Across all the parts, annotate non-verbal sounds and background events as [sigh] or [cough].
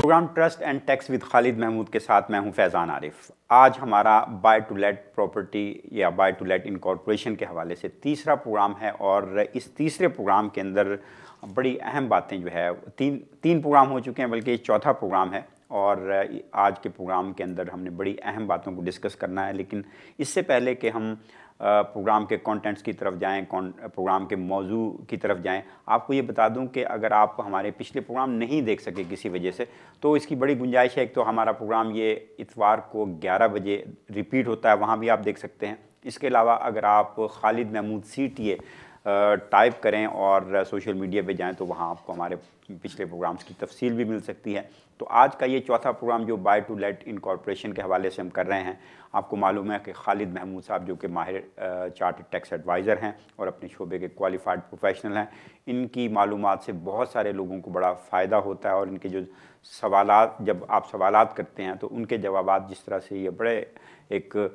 Programme trust and tax with Khalid Mahmood के साथ मैं हूं फैज़ान आरिफ आज हमारा बाय टू लेट प्रॉपर्टी या बाय टू लेट इनकॉर्पोरेशन के हवाले से तीसरा प्रोग्राम है और इस तीसरे प्रोग्राम के अंदर बड़ी अहम बातें जो है तीन तीन प्रोग्राम हो चुके हैं बल्कि चौथा प्रोग्राम है और आज के प्रोग्राम के अंदर हमने बड़ी अहम बातों को डिस्कस करना है लेकिन इससे पहले कि हम प्रोग्राम के कंटेंट्स की तरफ जाएं प्रोग्राम के मौजू की तरफ जाएं आपको ये बता दूं कि अगर आप हमारे पिछले प्रोग्राम नहीं देख सके किसी वजह से तो इसकी बड़ी गुंजाइश है एक तो हमारा प्रोग्राम ये इतवार को 11 बजे रिपीट होता है वहाँ भी आप देख सकते हैं इसके अलावा अगर आप खालिद महमूद सी टाइप करें और सोशल मीडिया पर जाएँ तो वहाँ आपको हमारे पिछले प्रोग्राम्स की तफसील भी मिल सकती है तो आज का ये चौथा प्रोग्राम जो buy to let incorporation के हवाले से हम कर रहे हैं आपको मालूम है कि खालिद महमूद साहब जो कि माहिर चार्ट टैक्स एडवाइज़र हैं और अपने शोबे के क्वालिफाइड प्रोफेशनल हैं इनकी मालूम से बहुत सारे लोगों को बड़ा फ़ायदा होता है और इनके जो सवाल जब आप सवाल करते हैं तो उनके जवाब जिस तरह से ये बड़े एक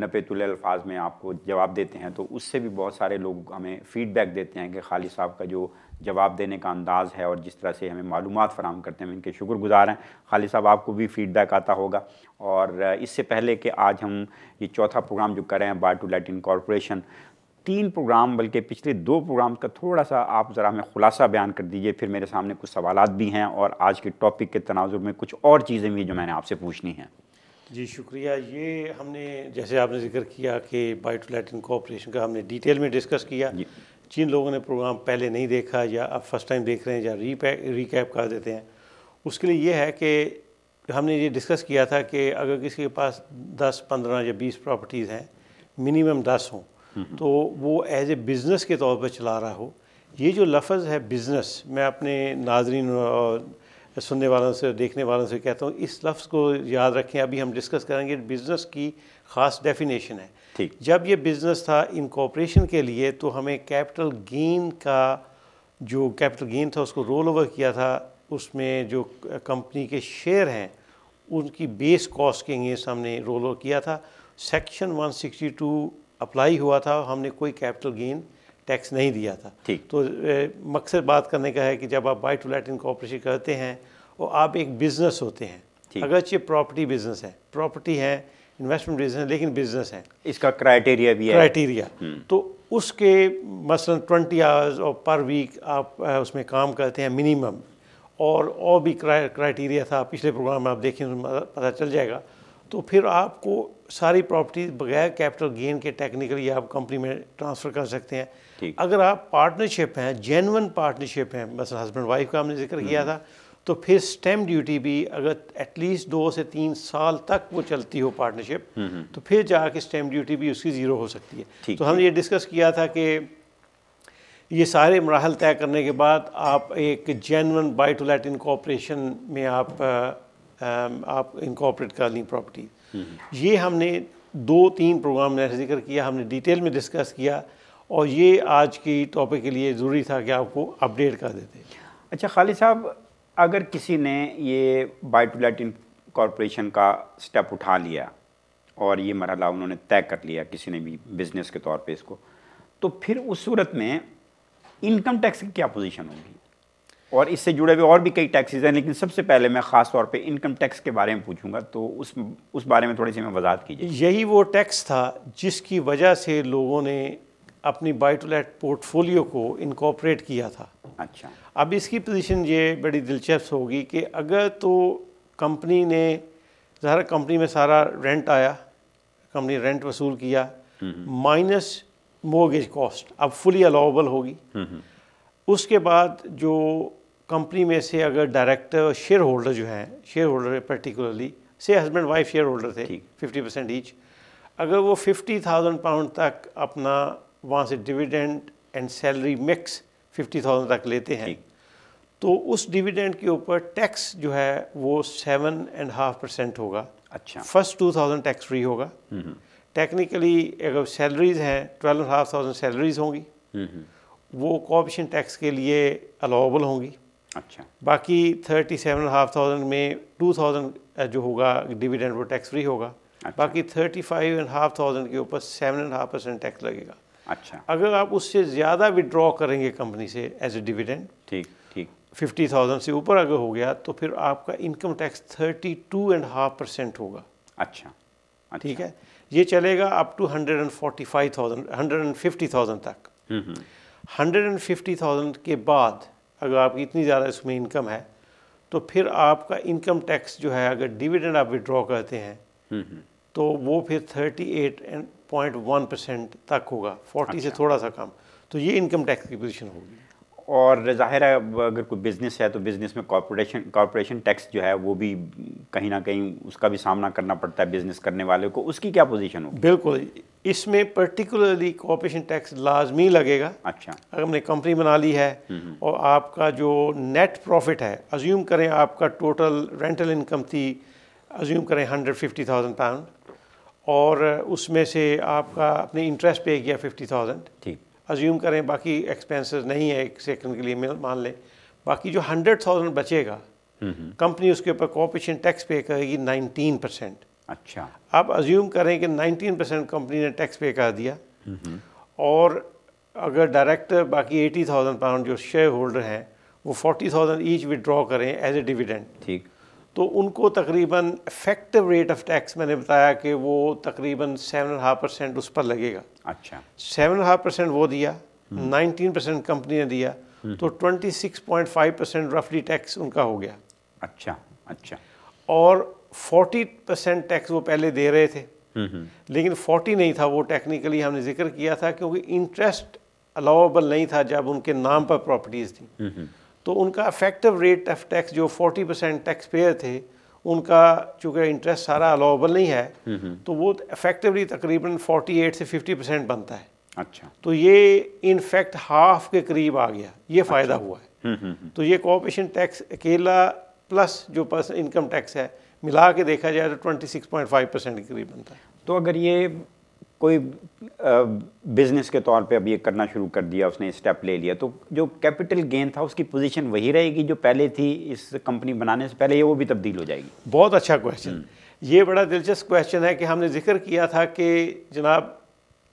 नपेतुल अल्फाज में आपको जवाब देते हैं तो उससे भी बहुत सारे लोग हमें फ़ीडबैक देते हैं कि खालिद साहब का जो जवाब देने का अंदाज़ है और जिस तरह से हमें मालूम फ़राम करते हैं इनके इनके शुक्रगुजार हैं खालिद साहब आपको भी फ़ीडबैक आता होगा और इससे पहले कि आज हम ये चौथा प्रोग्राम जो करें बाय टू लैटिन कॉरपोरेशन तीन प्रोग्राम बल्कि पिछले दो प्रोग्राम का थोड़ा सा आप ज़रा हमें ख़ुलासा बयान कर दीजिए फिर मेरे सामने कुछ सवाल भी हैं और आज के टॉपिक के तनाजुर में कुछ और चीज़ें भी जो मैंने आपसे पूछनी हैं जी शुक्रिया ये हमने जैसे आपने जिक्र किया कि लैटिन कॉपरेशन का हमने डिटेल में डिस्कस किया जिन लोगों ने प्रोग्राम पहले नहीं देखा या अब फर्स्ट टाइम देख रहे हैं या रीपैक रिकैप कर देते हैं उसके लिए ये है कि हमने ये डिस्कस किया था कि अगर किसी के पास 10, 15 या 20 प्रॉपर्टीज़ हैं मिनिमम 10 हों हम्म। तो वो एज ए बिज़नेस के तौर पर चला रहा हो ये जो लफज है बिज़नेस मैं अपने नाजरीन और सुनने वालों से देखने वालों से कहता हूँ इस लफ्ज़ को याद रखें अभी हम डिस्कस करेंगे बिज़नेस की ख़ास डेफिनेशन है ठीक जब ये बिज़नेस था इनकॉपरेशन के लिए तो हमें कैपिटल गेन का जो कैपिटल गेन था उसको रोल ओवर किया था उसमें जो कंपनी के शेयर हैं उनकी बेस कॉस्ट के अगेंस्ट हमने रोल ओवर किया था सेक्शन 162 अप्लाई हुआ था हमने कोई कैपिटल गेन टैक्स नहीं दिया था ठीक तो मकसद बात करने का है कि जब आप बाई टू लेट इनकॉपरेशन करते हैं और आप एक बिज़नेस होते हैं अगर अगरचे प्रॉपर्टी बिज़नेस है प्रॉपर्टी है इन्वेस्टमेंट बिजनेस है लेकिन बिजनेस है इसका क्राइटेरिया भी है क्राइटेरिया हम्म। तो उसके मसलन ट्वेंटी आवर्स और पर वीक आप उसमें काम करते हैं मिनिमम और और भी क्राइटेरिया था पिछले प्रोग्राम में आप देखें तो पता चल जाएगा तो फिर आपको सारी प्रॉपर्टी बगैर कैपिटल गेन के टेक्निकली आप कंपनी में ट्रांसफ़र कर सकते हैं अगर आप पार्टनरशिप हैं जेनवन पार्टनरशिप हैं बस हस्बैंड वाइफ का हमने जिक्र किया हम्म। था तो फिर स्टेम ड्यूटी भी अगर एटलीस्ट दो से तीन साल तक वो चलती हो पार्टनरशिप हम्म, हम्म। तो फिर जाके स्टेम ड्यूटी भी उसकी ज़ीरो हो सकती है तो हमने ये डिस्कस किया था कि ये सारे मराहल तय करने के बाद आप एक genuine buy to let incorporation में आप आप इनकॉपरेट कर ली प्रॉपर्टी हम्म, ये हमने दो तीन प्रोग्राम ने जिक्र किया हमने डिटेल में डिस्कस किया और ये आज की टॉपिक के लिए ज़रूरी था कि आपको अपडेट कर देते अच्छा खालिद साहब अगर किसी ने ये बाई टू लेट कॉरपोरेशन का स्टेप उठा लिया और ये मरहला उन्होंने तय कर लिया किसी ने भी बिज़नेस के तौर पे इसको तो फिर उस सूरत में इनकम टैक्स की क्या पोजीशन होगी और इससे जुड़े हुए और भी कई टैक्सेस हैं लेकिन सबसे पहले मैं ख़ास तौर पे इनकम टैक्स के बारे में पूछूंगा तो उस उस बारे में थोड़ी सी मैं वजात कीजिए यही वो टैक्स था जिसकी वजह से लोगों ने अपनी बाई टू लेट पोर्टफोलियो को इनकॉपरेट किया था अच्छा अब इसकी पोजीशन ये बड़ी दिलचस्प होगी कि अगर तो कंपनी ने ज़हर कंपनी में सारा रेंट आया कंपनी रेंट वसूल किया माइनस मोगेज कॉस्ट अब फुली अलाउबल होगी हम्म। उसके बाद जो कंपनी में से अगर डायरेक्टर शेयर होल्डर जो हैं शेयर होल्डर पर्टिकुलरली से हस्बैंड वाइफ शेयर होल्डर थे फिफ्टी परसेंट ईच अगर वो फिफ्टी थाउजेंड पाउंड तक अपना वहाँ से dividend and salary mix fifty thousand तक लेते हैं तो उस डिविडेंड के ऊपर टैक्स जो है वो सेवन एंड हाफ परसेंट होगा अच्छा first two thousand tax free होगा टेक्निकली हम्म। अगर सैलरीज हैं twelve and half thousand salaries होंगी हम्म, हम्म। वो कॉपरेशन टैक्स के लिए अलाउबल होंगी अच्छा बाकी thirty seven and half thousand में टू थाउजेंड जो होगा डिविडेंड वो टैक्स फ्री होगा अच्छा। बाकी thirty five and half thousand के ऊपर seven and half percent tax लगेगा अच्छा अगर आप उससे ज़्यादा विड्रॉ करेंगे कंपनी से एज ए डिविडेंड ठीक ठीक फिफ्टी थाउजेंड से ऊपर अगर हो गया तो फिर आपका income tax thirty two and half percent होगा अच्छा, अच्छा ठीक है ये चलेगा up to hundred and forty five thousand hundred and fifty thousand तक हंड्रेड एंड फिफ्टी थाउजेंड के बाद अगर आपकी इतनी ज़्यादा इसमें इनकम है तो फिर आपका इनकम टैक्स जो है अगर डिविडेंड आप विड्रॉ करते हैं हम्म, हम्म। तो वो फिर thirty eight and one percent तक होगा 40 अच्छा। से थोड़ा सा कम तो ये इनकम टैक्स की पोजीशन होगी और ज़ाहिर है अगर कोई बिज़नेस है तो बिज़नेस में कॉरपोरेशन कॉरपोरेशन टैक्स जो है वो भी कहीं ना कहीं उसका भी सामना करना पड़ता है बिज़नेस करने वाले को उसकी क्या पोजीशन होगी बिल्कुल इसमें पर्टिकुलरली कॉरपोरेशन टैक्स लाजमी लगेगा अच्छा अगर हमने कंपनी बना ली है हम्म, हम्म। और आपका जो नेट प्रॉफिट है अज्यूम करें आपका टोटल रेंटल इनकम थी अज्यूम करें हंड्रेड फिफ्टी थाउजेंड पाउंड और उसमें से आपका अपने इंटरेस्ट पे किया फिफ्टी थाउजेंड ठीक अज्यूम करें बाकी एक्सपेंसेस नहीं है एक सेकंड के लिए मान लें बाकी जो हंड्रेड थाउजेंड बचेगा कंपनी उसके ऊपर कॉपरेशन टैक्स पे करेगी नाइनटीन परसेंट अच्छा आप अज्यूम करें कि नाइनटीन परसेंट कंपनी ने टैक्स पे कर दिया और अगर डायरेक्ट बाकी एटी थाउजेंड पाउंड जो शेयर होल्डर हैं वो फोर्टी थाउजेंड ईच विड्रॉ करें एज ए डिविडेंड ठीक तो उनको तकरीबन इफेक्टिव रेट ऑफ टैक्स मैंने बताया कि वो तकरीबन सेवन एंड हाफ परसेंट उस पर लगेगा अच्छा सेवन हाफ परसेंट वो दिया नाइनटीन परसेंट कंपनी ने दिया हम्म। तो twenty six point five percent रफली टैक्स उनका हो गया अच्छा अच्छा और फोर्टी परसेंट टैक्स वो पहले दे रहे थे हम्म, हम्म। लेकिन फोर्टी नहीं था वो टेक्निकली हमने जिक्र किया था क्योंकि इंटरेस्ट अलाउबल नहीं था जब उनके नाम पर प्रॉपर्टीज़ थी तो उनका इफेक्टिव रेट ऑफ टैक्स जो 40 परसेंट टैक्स पेयर थे उनका चूँकि इंटरेस्ट सारा अलाउबल नहीं है हम्म, हम्म। तो वो इफेक्टिवली तकरीबन 48 से 50 परसेंट बनता है अच्छा तो ये इनफैक्ट हाफ के करीब आ गया ये फ़ायदा अच्छा। हुआ है हम्म, तो ये कॉपरेशन टैक्स अकेला प्लस जो इनकम टैक्स है मिला के देखा जाए तो फाइव परसेंट के करीब बनता है तो अगर ये कोई बिजनेस के तौर पे अब ये करना शुरू कर दिया उसने स्टेप ले लिया तो जो कैपिटल गेन था उसकी पोजीशन वही रहेगी जो पहले थी इस कंपनी बनाने से पहले ये वो भी तब्दील हो जाएगी बहुत अच्छा क्वेश्चन हम्म। ये बड़ा दिलचस्प क्वेश्चन है कि हमने जिक्र किया था कि जनाब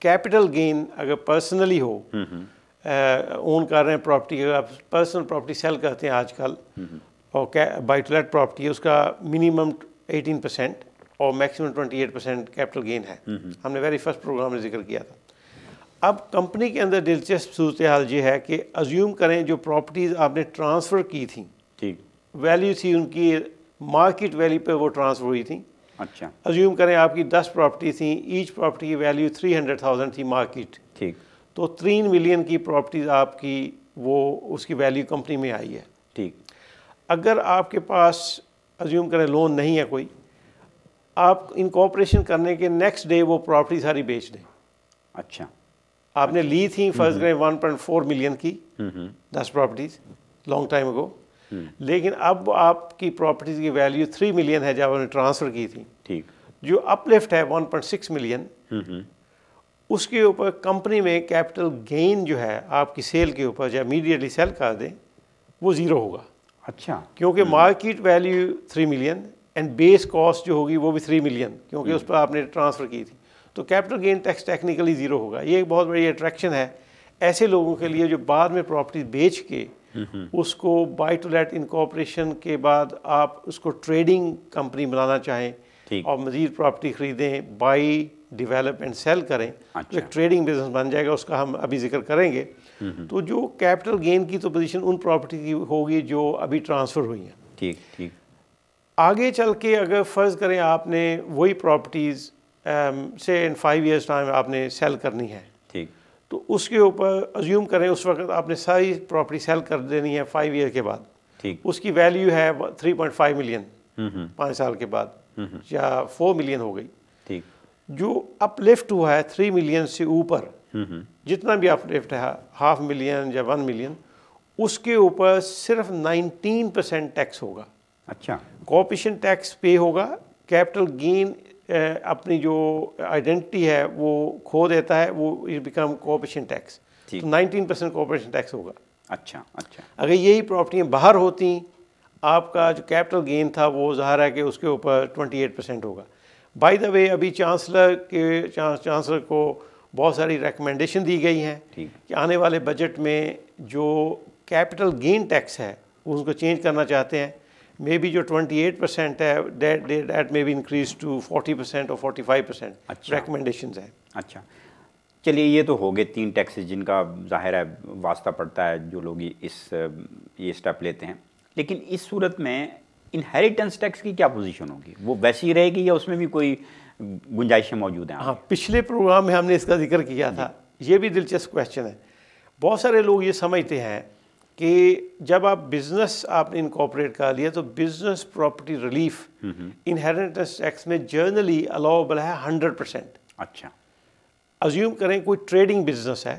कैपिटल गेन अगर पर्सनली हो ओन हम्म, हम्म। कर रहे हैं प्रॉपर्टी आप पर्सनल प्रॉपर्टी सेल करते हैं आजकल और बाइटलेट प्रॉपर्टी उसका मिनिमम एटीन परसेंट और मैक्सिमम 28 परसेंट कैपिटल गेन है हमने वेरी फर्स्ट प्रोग्राम में जिक्र किया था अब कंपनी के अंदर दिलचस्प सूरत हाल ये है कि अज्यूम करें जो प्रॉपर्टीज़ आपने ट्रांसफ़र की थी ठीक वैल्यू थी उनकी मार्केट वैल्यू पे वो ट्रांसफ़र हुई थी अच्छा अज्यूम करें आपकी दस प्रॉपर्टी थी ईच प्रॉपर्टी की वैल्यू थ्री हंड्रेड थाउजेंड थी मार्केट ठीक तो तीन मिलियन की प्रॉपर्टीज़ आपकी वो उसकी वैल्यू कंपनी में आई है ठीक अगर आपके पास अज्यूम करें लोन नहीं है कोई आप इनकॉपरेशन करने के नेक्स्ट डे वो प्रॉपर्टी सारी बेच दें अच्छा आपने अच्छा। ली थी first grade one point four million की हम्म, हम्म। दस प्रॉपर्टीज लॉन्ग टाइम अगो लेकिन अब आपकी प्रॉपर्टीज की वैल्यू थ्री मिलियन है जब आपने ट्रांसफ़र की थी ठीक जो अपलिफ्ट है वन पॉइंट सिक्स मिलियन उसके ऊपर कंपनी में कैपिटल गेन जो है आपकी सेल के ऊपर जो इमीडिएटली सेल कर दें वो ज़ीरो होगा अच्छा क्योंकि market value three million and base cost जो होगी वो भी थ्री मिलियन क्योंकि hmm. उस पर आपने ट्रांसफ़र की थी तो capital gain tax technically zero होगा ये एक बहुत बड़ी अट्रैक्शन है ऐसे लोगों के लिए जो बाद में प्रॉपर्टी बेच के hmm. उसको बाई टू लेट इनकॉपरेशन के बाद आप उसको ट्रेडिंग कंपनी बनाना चाहें और मज़ीद प्रॉपर्टी ख़रीदें बाई डिवेलप एंड सेल करें तो अच्छा। तो एक ट्रेडिंग बिजनेस बन जाएगा उसका हम अभी जिक्र करेंगे hmm. तो जो कैपिटल गेन की तो पोजीशन उन प्रॉपर्टी की होगी जो अभी ट्रांसफ़र हुई हैं ठीक ठीक आगे चल के अगर फ़र्ज़ करें आपने वही प्रॉपर्टीज़ से इन फाइव ईयर्स टाइम आपने सेल करनी है ठीक तो उसके ऊपर अज्यूम करें उस वक्त आपने सारी प्रॉपर्टी सेल कर देनी है फाइव ईयर के बाद ठीक उसकी वैल्यू है थ्री पॉइंट फाइव मिलियन पाँच साल के बाद हम्म, हम्म। या फोर मिलियन हो गई ठीक जो अपलिफ्ट हुआ है थ्री मिलियन से ऊपर हम्म, जितना भी अपलिफ्ट है हाफ मिलियन या वन मिलियन उसके ऊपर सिर्फ नाइनटीन परसेंट टैक्स होगा अच्छा कॉपरेशन टैक्स पे होगा कैपिटल गेन अपनी जो आइडेंटिटी है वो खो देता है वो is become corporation tax nineteen percent corporation tax होगा अच्छा अच्छा अगर यही प्रॉपर्टियाँ बाहर होती आपका जो कैपिटल गेन था वो ज़ाहिर है कि उसके ऊपर एट परसेंट होगा बाई द वे अभी चांसलर के चांसलर को बहुत सारी रिकमेंडेशन दी गई हैं कि आने वाले बजट में जो कैपिटल गेन टैक्स है उसको चेंज करना चाहते हैं मे जो 28 परसेंट है that may be increase to 40 percent और 45 परसेंट अच्छा। रिकमेंडेशन है अच्छा चलिए ये तो हो गए तीन टैक्सेस जिनका जाहिर है वास्ता पड़ता है जो लोग इस ये स्टेप लेते हैं लेकिन इस सूरत में इनहेरिटेंस टैक्स की क्या पोजीशन होगी वो वैसी रहेगी या उसमें भी कोई गुंजाइशें मौजूद हैं हाँ पिछले प्रोग्राम में हमने इसका जिक्र किया था ये भी दिलचस्प क्वेश्चन है बहुत सारे लोग ये समझते हैं कि जब आप बिजनेस आपने इनकॉपरेट कर लिया तो business property relief inheritance tax में जर्नली अलाउबल है हंड्रेड परसेंट अच्छा अज्यूम करें कोई ट्रेडिंग बिजनेस है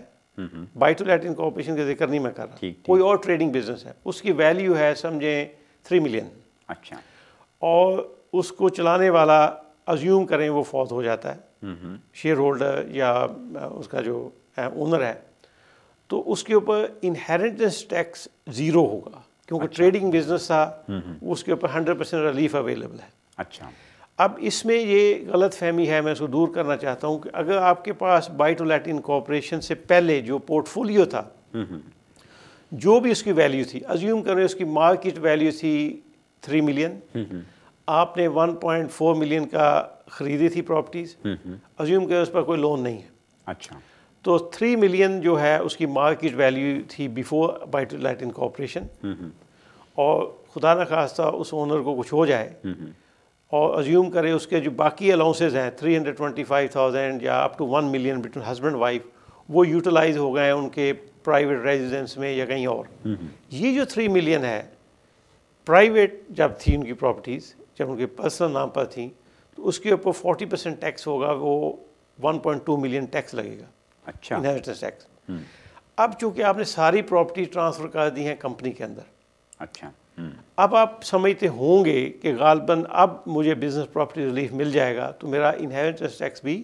बाई टू लेट इनकॉपरेशन का जिक्र नहीं मैं कर रहा थीक। कोई और ट्रेडिंग बिजनेस है उसकी वैल्यू है समझें थ्री मिलियन अच्छा और उसको चलाने वाला अज्यूम करें वो फौत हो जाता है शेयर होल्डर या उसका जो ओनर है तो उसके ऊपर इनहेरिटेंस टैक्स ज़ीरो होगा क्योंकि अच्छा। ट्रेडिंग बिजनेस था हम्म, हम्म। उसके ऊपर हंड्रेड परसेंट रिलीफ अवेलेबल है अच्छा अब इसमें ये गलत फहमी है मैं इसको दूर करना चाहता हूँ कि अगर आपके पास बाइट लैटिन कॉपरेशन से पहले जो पोर्टफोलियो था हम्म, जो भी उसकी वैल्यू थी अज्यूम रहे उसकी मार्केट वैल्यू थी थ्री मिलियन आपने 1.4 मिलियन का ख़रीदी थी प्रॉपर्टीज़ अज्यूम करें उस पर कोई लोन नहीं है अच्छा तो थ्री मिलियन जो है उसकी मार्केट वैल्यू थी बिफोर बाइट इन कॉपरेशन और खुदा न खास्ता उस ओनर को कुछ हो जाए और अज्यूम करें उसके जो बाकी अलाउंसेज हैं three hundred twenty five thousand या up to one million between husband wife वो यूटिलाइज हो गए हैं उनके प्राइवेट रेजिडेंस में या कहीं और ये जो थ्री मिलियन है प्राइवेट जब थी उनकी प्रॉपर्टीज़ जब उनके पर्सनल नाम पर थी तो उसके ऊपर फोर्टी परसेंट टैक्स होगा वो one point two million tax लगेगा अच्छा इनहेरिटेंस टैक्स hmm. अब चूंकि आपने सारी प्रॉपर्टी ट्रांसफ़र कर दी है कंपनी के अंदर अच्छा hmm. अब आप समझते होंगे कि गालबन अब मुझे बिज़नेस प्रॉपर्टी रिलीफ मिल जाएगा तो मेरा इनहेरिटेंस टैक्स भी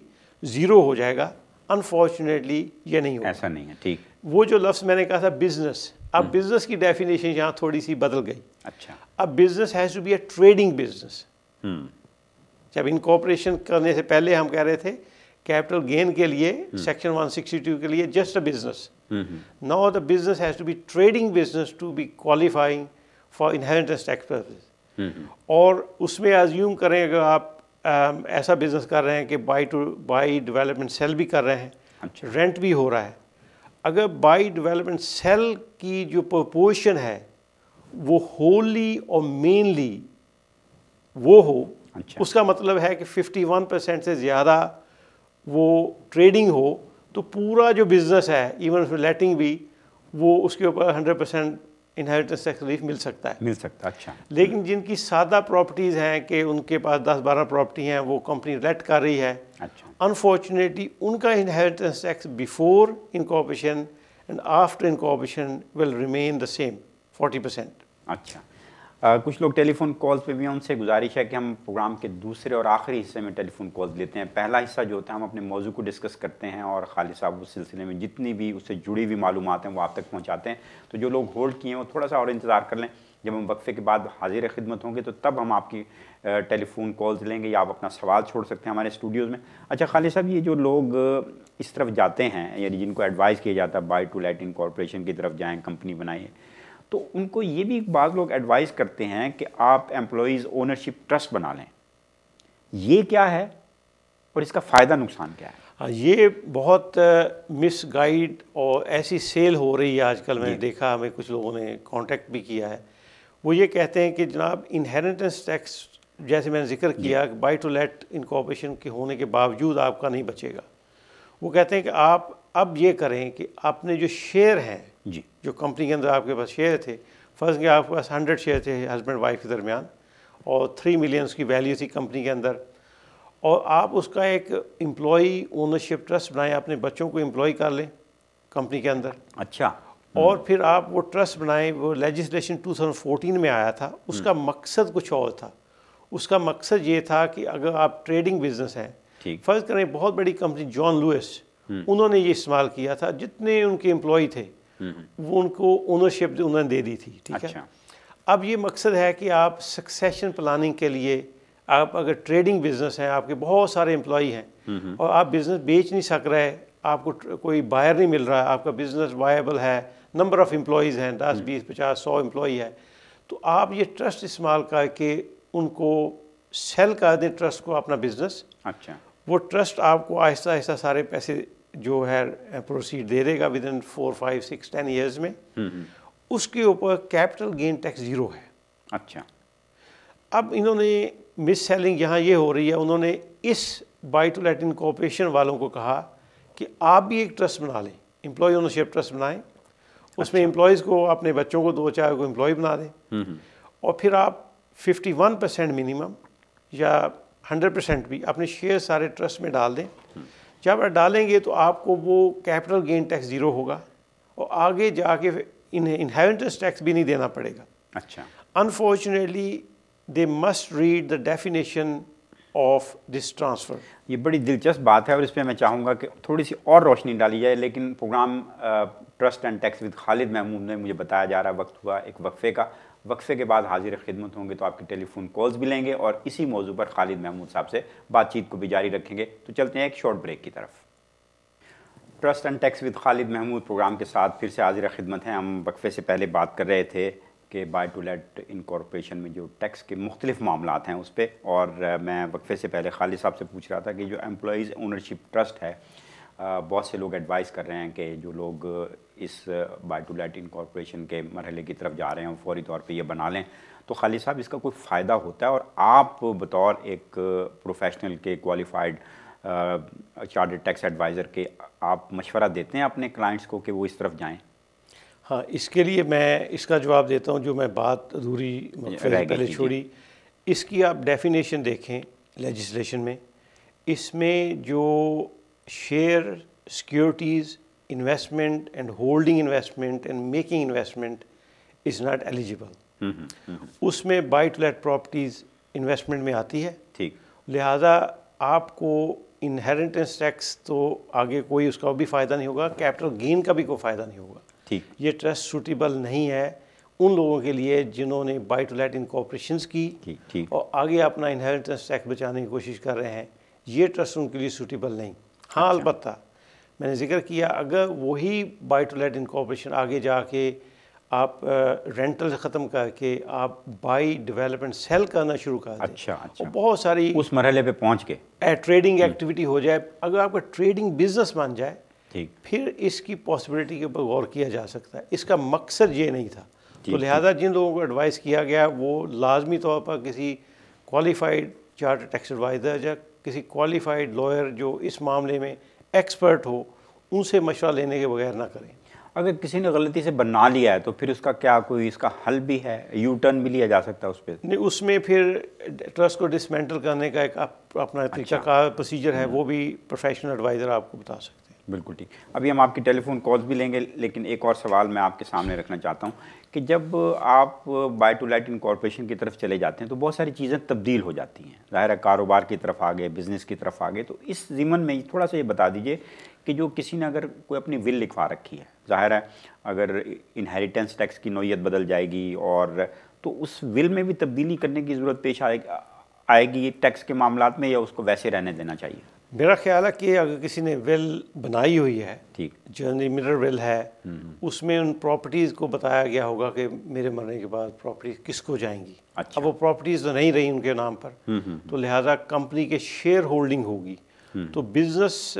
ज़ीरो हो जाएगा अनफॉर्चुनेटली ये नहीं होगा ऐसा नहीं है ठीक वो जो लफ्ज़ मैंने कहा था बिज़नेस अब बिज़नेस hmm. की डेफिनेशन यहाँ थोड़ी सी बदल गई अच्छा अब business has to be a trading business जब इनकॉपरेशन करने से पहले हम कह रहे थे कैपिटल गेन के लिए सेक्शन hmm. 162 के लिए just a business now the business has to be trading business to be qualifying for inheritance tax purpose और उसमें एज्यूम करें अगर आप um, ऐसा बिजनेस कर रहे हैं कि buy to buy development sale भी कर रहे हैं रेंट अच्छा। भी हो रहा है अगर बाई डिवेलपमेंट सेल की जो प्रोपोर्शन है वो होली और मेनली वो हो अच्छा। उसका मतलब है कि 51 परसेंट से ज़्यादा वो ट्रेडिंग हो तो पूरा जो बिज़नेस है इवन उसमें लेटिंग भी वो उसके ऊपर hundred percent inheritance tax relief मिल सकता है मिल सकता है अच्छा लेकिन जिनकी सादा प्रॉपर्टीज़ हैं कि उनके पास दस बारह प्रॉपर्टी हैं वो कंपनी रेट कर रही है अच्छा अनफॉर्चुनेटली उनका inheritance tax before incorporation and after incorporation will remain the same forty percent अच्छा आ, कुछ लोग टेलीफोन कॉल्स पे भी हैं उनसे गुजारिश है कि हम प्रोग्राम के दूसरे और आखिरी हिस्से में टेलीफोन कॉल्स लेते हैं पहला हिस्सा जो होता है हम अपने मौजू को डिस्कस करते हैं और खालिद साहब उस सिलसिले में जितनी भी उससे जुड़ी हुई मालूम हैं वो आप तक पहुँचाते हैं तो जो लोग होल्ड किए हैं वो थोड़ा सा और इंतज़ार कर लें जब हम वक्फे के बाद हाजिर खिदमत होंगे तो तब हम आपकी टेलीफोन कॉल्स लेंगे या आप अपना सवाल छोड़ सकते हैं हमारे स्टूडियोज़ में अच्छा खालिद साहब ये जो लोग इस तरफ जाते हैं यानी जिनको एडवाइस किया जाता है buy to let incorporation की तरफ जाएँ कंपनी बनाइए तो उनको ये भी बाद लोग एडवाइस करते हैं कि आप एम्प्लॉयज़ ओनरशिप ट्रस्ट बना लें ये क्या है और इसका फ़ायदा नुकसान क्या है हाँ, ये बहुत मिस गाइड और ऐसी सेल हो रही है आजकल मैंने देखा हमें कुछ लोगों ने कांटेक्ट भी किया है वो ये कहते हैं कि जनाब इनहेरिटेंस टैक्स जैसे मैंने जिक्र किया बाई टू लेट इनकॉपरेशन के होने के बावजूद आपका नहीं बचेगा वो कहते हैं कि आप अब ये करें कि आपने जो शेयर हैं जी जो कंपनी के अंदर आपके पास शेयर थे फर्स्ट के आपके पास हंड्रेड शेयर थे हस्बैंड वाइफ के दरमियान और थ्री मिलियंस की वैल्यू थी कंपनी के अंदर और आप उसका एक एम्प्लॉई ओनरशिप ट्रस्ट बनाए अपने बच्चों को एम्प्लॉय कर लें कंपनी के अंदर अच्छा और हम्म। फिर आप वो ट्रस्ट बनाएं वो लेजिस्लेशन 2014 में आया था उसका हम्म। मकसद कुछ और था उसका मकसद ये था कि अगर आप ट्रेडिंग बिजनेस हैं फर्ज करें बहुत बड़ी कंपनी जॉन लुइस हम्म। उन्होंने ये इस्तेमाल किया था जितने उनके एम्प्लॉय थे हम्म। वो उनको ओनरशिप उन्होंने दे दी थी ठीक अच्छा। है अब ये मकसद है कि आप सक्सेशन प्लानिंग के लिए आप अगर ट्रेडिंग बिजनेस है आपके बहुत सारे एम्प्लॉय हैं हम्म, और आप बिजनेस बेच नहीं सक रहे आपको कोई बायर नहीं मिल रहा आपका बिजनेस वायबल है नंबर ऑफ़ एम्प्लॉयज़ हैं दस बीस पचास सौ एम्प्लॉय है तो आप ये ट्रस्ट इस्तेमाल करके उनको सेल कर दें ट्रस्ट को अपना बिजनेस अच्छा वो ट्रस्ट आपको आहिस्ता आहिस्ता सारे पैसे जो है प्रोसीड दे देगा within four five six ten years में हम्म, हम्म। उसके ऊपर कैपिटल गेन टैक्स ज़ीरो है अच्छा अब इन्होंने मिस सेलिंग यहाँ ये हो रही है उन्होंने इस buy to let incorporation वालों को कहा कि आप भी एक ट्रस्ट बना लें एम्प्लॉय ओनरशिप ट्रस्ट बनाएं उसमें एम्प्लॉयज़ अच्छा। को अपने बच्चों को दो चार को एम्प्लॉय बना दें हम्म, और फिर आप 51 परसेंट मिनिमम या 100 परसेंट भी अपने शेयर सारे ट्रस्ट में डाल दें जब आप डालेंगे तो आपको वो कैपिटल गेन टैक्स ज़ीरो होगा और आगे जाके इन्हें इनहेरिटेंस टैक्स भी नहीं देना पड़ेगा अच्छा unfortunately they must read the definition of this transfer ये बड़ी दिलचस्प बात है और इस पर मैं चाहूँगा कि थोड़ी सी और रोशनी डाली जाए लेकिन programme trust and tax with Khalid Mahmood ने मुझे बताया जा रहा वक्त हुआ एक वक्फे का वक्फे के बाद हाजिर खिदमत होंगे तो आपकी टेलीफोन कॉल्स भी लेंगे और इसी मौजू पर खालिद महमूद साहब से बातचीत को भी जारी रखेंगे तो चलते हैं एक शॉर्ट ब्रेक की तरफ trust and tax with Khalid Mahmood programme के साथ फिर से हाजिर खिदमत हैं हम वक्फे से पहले बात कर रहे थे कि बाय टू लेट कॉरपोरेशन में जो टैक्स के मुख्तलिफ मामला हैं उस पर और मैं वक्फे से पहले खालिद साहब से पूछ रहा था कि जो एम्प्लॉज़ ओनरशिप ट्रस्ट है बहुत से लोग एडवाइस कर रहे हैं कि जो लोग इस लाइट कॉरपोरेशन के मरहले की तरफ जा रहे हैं फौरी तौर पर ये बना लें तो खालिद साहब इसका कोई फ़ायदा होता है और आप बतौर एक प्रोफेशनल के क्वालिफाइड चार्ट टैक्स एडवाइज़र के आप मशवरा देते हैं अपने क्लाइंट्स को कि वो इस तरफ जाएँ हाँ इसके लिए मैं इसका जवाब देता हूँ जो मैं बात अधूरी पहले छोड़ी इसकी आप डेफिनेशन देखें लेजिस्लेशन में इसमें जो share securities investment and holding investment and making investment is not eligible. Mm mm -hmm, -hmm. उसमें buy to let properties investment में आती है ठीक लिहाजा आपको inheritance tax तो आगे कोई उसका भी फ़ायदा नहीं होगा capital gain का भी कोई फ़ायदा नहीं होगा ठीक ये trust suitable नहीं है उन लोगों के लिए जिन्होंने बाई टू लेट इनकॉपरेशन की थी, थी। और आगे अपना इनहेरिटेंस टैक्स बचाने की कोशिश कर रहे हैं ये ट्रस्ट उनके लिए सूटेबल नहीं हाँ अच्छा। अलबत्ता मैंने जिक्र किया अगर वही बाई टू लेट इनकॉपरेशन आगे जाके आप रेंटल ख़त्म करके आप बाई डेवलपमेंट सेल करना शुरू कर दें अच्छा अच्छा और बहुत सारी उस मरहले पे पहुंच के ट्रेडिंग एक्टिविटी हो जाए अगर आपका ट्रेडिंग बिजनेस बन जाए ठीक फिर इसकी पॉसिबिलिटी के ऊपर गौर किया जा सकता है इसका मकसद ये नहीं था तो लिहाजा जिन लोगों को एडवाइस किया गया वो लाजमी तौर पर किसी क्वालिफाइड चार्ट टैक्स एडवाइज़र या किसी क्वालिफाइड लॉयर जो इस मामले में एक्सपर्ट हो उनसे मशवरा लेने के बगैर ना करें अगर किसी ने गलती से बना लिया है तो फिर उसका क्या कोई इसका हल भी है यू टर्न भी लिया जा सकता है उस पर नहीं उसमें फिर ट्रस्ट को डिसमेंटल करने का एक आप, अपना अच्छा। तरीका अच्छा। प्रोसीजर है वो भी प्रोफेशनल एडवाइज़र आपको बता सकते बिल्कुल ठीक अभी हम आपकी टेलीफोन कॉल्स भी लेंगे लेकिन एक और सवाल मैं आपके सामने रखना चाहता हूँ कि जब आप बाय टू लाइट इनकॉर्पोरेशन की तरफ चले जाते हैं तो बहुत सारी चीज़ें तब्दील हो जाती हैं ज़ाहिर कारोबार की तरफ आ गए बिज़नेस की तरफ आ गए तो इस ज़िमन में थोड़ा सा ये बता दीजिए कि जो किसी ने अगर कोई अपनी विल लिखवा रखी है ज़ाहिर है अगर इनहेरिटेंस टैक्स की नोयत बदल जाएगी और तो उस विल में भी तब्दीली करने की ज़रूरत पेश आएगी आएगी टैक्स के मामला में या उसको वैसे रहने देना चाहिए मेरा ख्याल है कि अगर किसी ने वेल बनाई हुई है ठीक मिरर वेल है हम्म। उसमें उन प्रॉपर्टीज़ को बताया गया होगा कि मेरे मरने के बाद प्रॉपर्टी किसको जाएंगी अच्छा। अब वो प्रॉपर्टीज़ तो नहीं रही उनके नाम पर हम्म, हम्म, तो लिहाजा कंपनी के शेयर होल्डिंग होगी तो बिज़नेस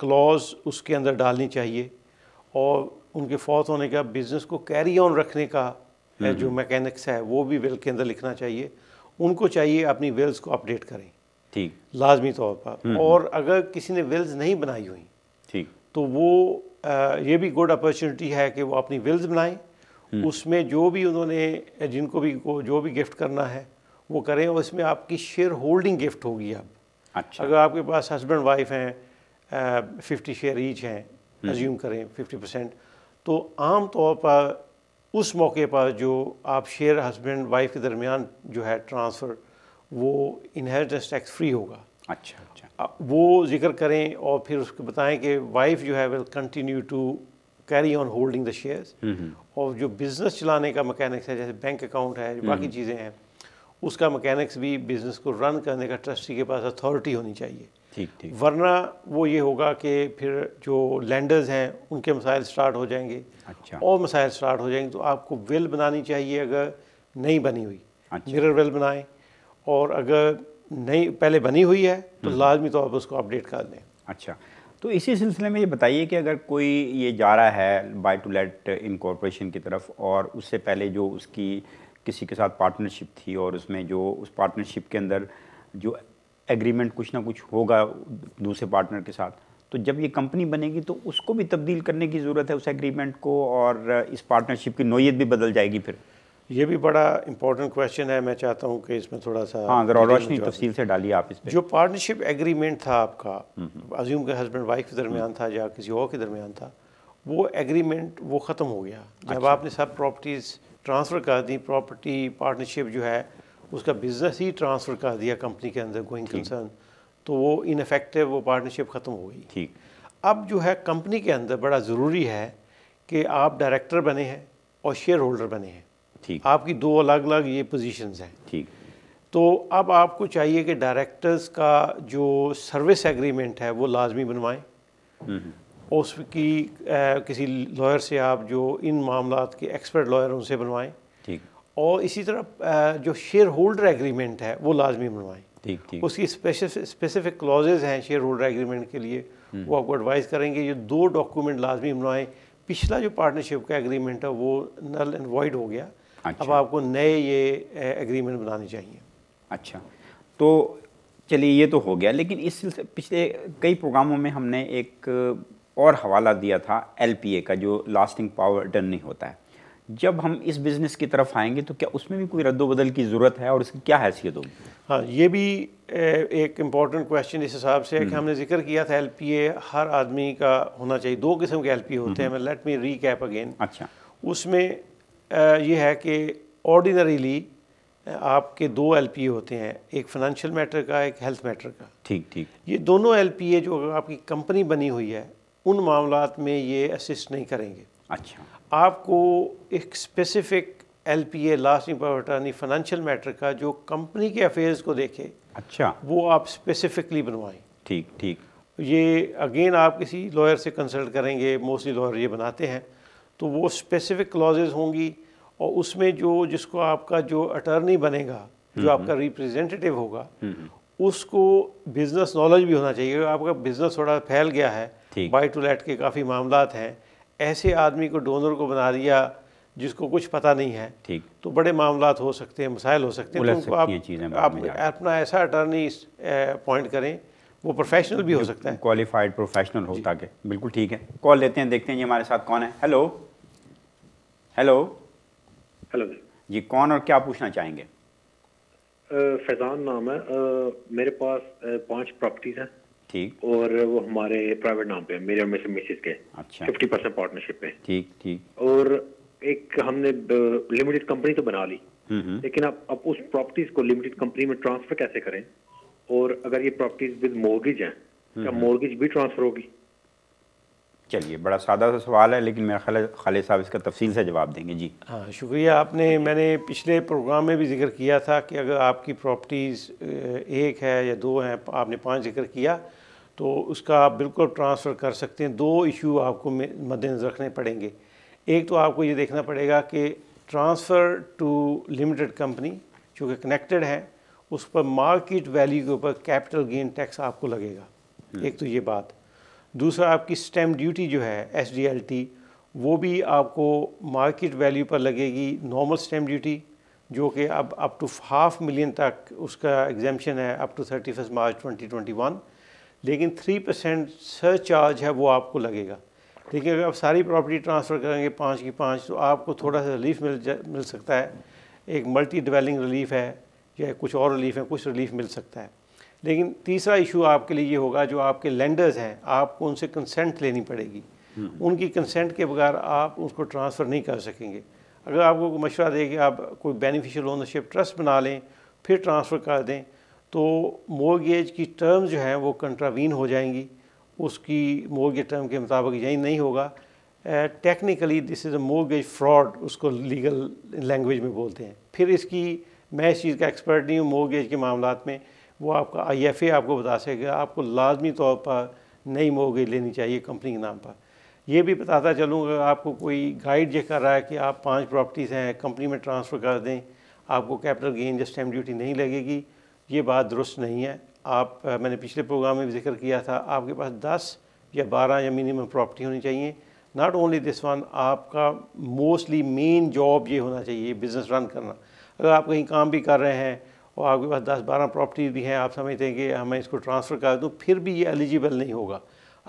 क्लॉज uh, उसके अंदर डालनी चाहिए और उनके फौत होने का बिज़नेस को कैरी ऑन रखने का जो मैकेनिक्स है वो भी वेल के अंदर लिखना चाहिए उनको चाहिए अपनी वेल्स को अपडेट करें ठीक लाजमी तौर पर हम्म, हम्म। और अगर किसी ने विल्स नहीं बनाई हुई ठीक तो वो आ, ये भी गुड अपॉर्चुनिटी है कि वो अपनी विल्स बनाएं हम्म। उसमें जो भी उन्होंने जिनको भी को जो भी गिफ्ट करना है वो करें और इसमें आपकी शेयर होल्डिंग गिफ्ट होगी अब अच्छा अगर आपके पास हस्बैंड वाइफ हैं फिफ्टी शेयर ईच हैं रज्यूम करें फिफ्टी परसेंट तो आम तौर पर उस मौके पर जो आप शेयर हस्बैंड वाइफ के दरमियान जो है ट्रांसफ़र वो इनहेरिटेंस टैक्स फ्री होगा अच्छा अच्छा वो जिक्र करें और फिर उसको बताएं कि वाइफ जो है will continue to carry on holding the shares और जो बिज़नेस चलाने का मकैनिक्स है जैसे बैंक अकाउंट है हम्म। बाकी चीज़ें हैं उसका मकैनिक्स भी बिज़नेस को रन करने का ट्रस्टी के पास अथॉरिटी होनी चाहिए ठीक ठीक वरना वो ये होगा कि फिर जो लैंडर्स हैं उनके मसाइल स्टार्ट हो जाएंगे अच्छा और मसाइल स्टार्ट हो जाएंगे तो आपको वेल बनानी चाहिए अगर नहीं बनी हुई अच्छा। मिरर वेल बनाएं और अगर नहीं पहले बनी हुई है तो हम्म। लाजमी तो आप उसको अपडेट कर दें अच्छा तो इसी सिलसिले में ये बताइए कि अगर कोई ये जा रहा है बाई टू लेट इनकॉर्पोरेशन की तरफ और उससे पहले जो उसकी किसी के साथ पार्टनरशिप थी और उसमें जो उस पार्टनरशिप के अंदर जो एग्रीमेंट कुछ ना कुछ होगा दूसरे पार्टनर के साथ तो जब ये कंपनी बनेगी तो उसको भी तब्दील करने की ज़रूरत है उस एग्रीमेंट को और इस पार्टनरशिप की नोयत भी बदल जाएगी फिर ये भी बड़ा इंपॉर्टेंट क्वेश्चन है मैं चाहता हूँ कि इसमें थोड़ा सा हाँ रोशनी तफसील से डालिए आप इस पे जो पार्टनरशिप एग्रीमेंट था आपका हम्म, हम्म। अज्यूम के हस्बैंड वाइफ के दरमियान था या किसी और के दरमियान था वो एग्रीमेंट वो ख़त्म हो गया जब अच्छा। आपने सब प्रॉपर्टीज़ ट्रांसफ़र कर दी प्रॉपर्टी पार्टनरशिप जो है उसका बिज़नेस ही ट्रांसफ़र कर दिया कंपनी के अंदर गोइंग कंसर्न तो वो इनफेक्टिव वो पार्टनरशिप ख़त्म हो गई ठीक अब जो है कंपनी के अंदर बड़ा ज़रूरी है कि आप डायरेक्टर बने हैं और शेयर होल्डर बने हैं ठीक आपकी दो अलग अलग ये पोजीशंस हैं ठीक तो अब आपको चाहिए कि डायरेक्टर्स का जो सर्विस एग्रीमेंट है वो लाजमी बनवाएं हम्म। उसकी किसी लॉयर से आप जो इन मामला के एक्सपर्ट लॉयर उनसे बनवाएं ठीक और इसी तरह जो शेयर होल्डर एग्रीमेंट है वो लाजमी बनवाएं ठीक ठीक उसकी स्पेसिफिक क्लॉजेज हैं शेयर होल्डर एग्रीमेंट के लिए हम्म। वो आपको एडवाइस करेंगे ये दो डॉक्यूमेंट लाजमी बनवाएं पिछला जो पार्टनरशिप का एग्रीमेंट है वो नल एंड वॉइड हो गया अच्छा। अब आपको नए ये एग्रीमेंट बनाने चाहिए अच्छा तो चलिए ये तो हो गया लेकिन इस पिछले कई प्रोग्रामों में हमने एक और हवाला दिया था एल का जो लास्टिंग पावर नहीं होता है जब हम इस बिज़नेस की तरफ आएंगे तो क्या उसमें भी कोई रद्दोबदल की ज़रूरत है और इसकी क्या हैसियत होगी हाँ ये भी एक इम्पॉर्टेंट क्वेश्चन इस हिसाब से है कि हम्म। हमने जिक्र किया था एल हर आदमी का होना चाहिए दो किस्म के एल होते हैं लेट मी री अगेन अच्छा उसमें ये है कि ऑर्डिनरीली आपके दो एल होते हैं एक फाइनेंशियल मैटर का एक हेल्थ मैटर का ठीक ठीक ये दोनों एल जो आपकी कंपनी बनी हुई है उन मामला में ये असिस्ट नहीं करेंगे अच्छा आपको एक specific L P A lasting इम्पोर्टानी फाइनेंशियल मैटर का जो कंपनी के अफेयर्स को देखे अच्छा वो आप स्पेसिफिकली बनवाएं ठीक ठीक ये अगेन आप किसी लॉयर से कंसल्ट करेंगे मोस्टली लॉयर ये बनाते हैं तो वो स्पेसिफिक क्लॉजेज होंगी और उसमें जो जिसको आपका जो अटर्नी बनेगा जो आपका रिप्रेजेंटेटिव होगा उसको बिजनेस नॉलेज भी होना चाहिए आपका बिजनेस थोड़ा फैल गया है बाई टू लेट के काफ़ी मामला हैं ऐसे आदमी को डोनर को बना दिया जिसको कुछ पता नहीं है ठीक तो बड़े मामला हो सकते हैं मसाइल हो सकते हैं तो आप, आप अपना ऐसा अटर्नी अपॉइंट करें वो प्रोफेशनल भी हो सकता है क्वालिफाइड प्रोफेशनल हो ताकि बिल्कुल ठीक है कॉल लेते हैं देखते हैं ये हमारे साथ कौन है हेलो हेलो हेलो जी कौन और क्या पूछना चाहेंगे फैजान नाम है आ, मेरे पास पांच प्रॉपर्टीज हैं ठीक और वो हमारे प्राइवेट नाम पे मेरे और मेरे मिसेज के अच्छा फिफ्टी परसेंट पार्टनरशिप पे ठीक ठीक और एक हमने लिमिटेड कंपनी तो बना ली हम्म, हम्म। लेकिन आप अब उस प्रॉपर्टीज को लिमिटेड कंपनी में ट्रांसफर कैसे करें और अगर ये प्रॉपर्टीज विद मोर्गेज है क्या मोर्गेज हम्म, भी ट्रांसफर होगी चलिए बड़ा सादा सा सवाल है लेकिन मेरा ख्याल खालिद साहब इसका तफसील से जवाब देंगे जी हाँ शुक्रिया आपने मैंने पिछले प्रोग्राम में भी जिक्र किया था कि अगर आपकी प्रॉपर्टीज़ एक है या दो हैं आपने पांच जिक्र किया तो उसका आप बिल्कुल ट्रांसफ़र कर सकते हैं दो इशू आपको मद्देनजर रखने पड़ेंगे एक तो आपको ये देखना पड़ेगा कि ट्रांसफ़र टू लिमिटेड कंपनी चूँकि कनेक्टेड है उस पर मार्केट वैल्यू के ऊपर कैपिटल गेन टैक्स आपको लगेगा हम्म। एक तो ये बात दूसरा आपकी स्टैम्प ड्यूटी जो है एस वो भी आपको मार्केट वैल्यू पर लगेगी नॉर्मल स्टैम्प ड्यूटी जो कि अब अप टू हाफ मिलियन तक उसका एग्जामेशन है up to thirty first March twenty twenty one लेकिन थ्री परसेंट सर चार्ज है वो आपको लगेगा लेकिन अगर आप सारी प्रॉपर्टी ट्रांसफ़र करेंगे पाँच की पाँच तो आपको थोड़ा सा रिलीफ मिल मिल सकता है एक मल्टी डिवेलिंग रिलीफ है या कुछ और रिलीफ है कुछ रिलीफ मिल सकता है लेकिन तीसरा इशू आपके लिए ये होगा जो आपके लैंडर्स हैं आपको उनसे कंसेंट लेनी पड़ेगी हम्म। उनकी कंसेंट के बगैर आप उसको ट्रांसफ़र नहीं कर सकेंगे अगर आपको मशवरा दे कि आप कोई बेनिफिशियल ओनरशिप ट्रस्ट बना लें फिर ट्रांसफ़र कर दें तो मोर्गेज की टर्म्स जो हैं वो कंट्रावीन हो जाएंगी उसकी मोरगेज टर्म के मुताबिक यही नहीं होगा technically this is a mortgage fraud उसको लीगल लैंग्वेज में बोलते हैं फिर इसकी मैं इस चीज़ का एक्सपर्ट नहीं हूँ मोर्गेज के मामला में वो आपका आईएफए आपको बता सकेगा आपको लाजमी तौर पर नई मोगे लेनी चाहिए कंपनी के नाम पर ये भी बताता चलूँगा आपको कोई गाइड ये कर रहा है कि आप पांच प्रॉपर्टीज़ हैं कंपनी में ट्रांसफ़र कर दें आपको कैपिटल गेन या स्टैम्प ड्यूटी नहीं लगेगी ये बात दुरुस्त नहीं है आप मैंने पिछले प्रोग्राम में भी जिक्र किया था आपके पास दस या बारह या मिनिमम प्रॉपर्टी होनी चाहिए नॉट ओनली दिस वन आपका मोस्टली मेन जॉब ये होना चाहिए बिज़नेस रन करना अगर आप कहीं काम भी कर रहे हैं और आपके पास दस बारह प्रॉपर्टी भी हैं आप समझते हैं कि हमें इसको ट्रांसफ़र कर दूँ फिर भी ये एलिजिबल नहीं होगा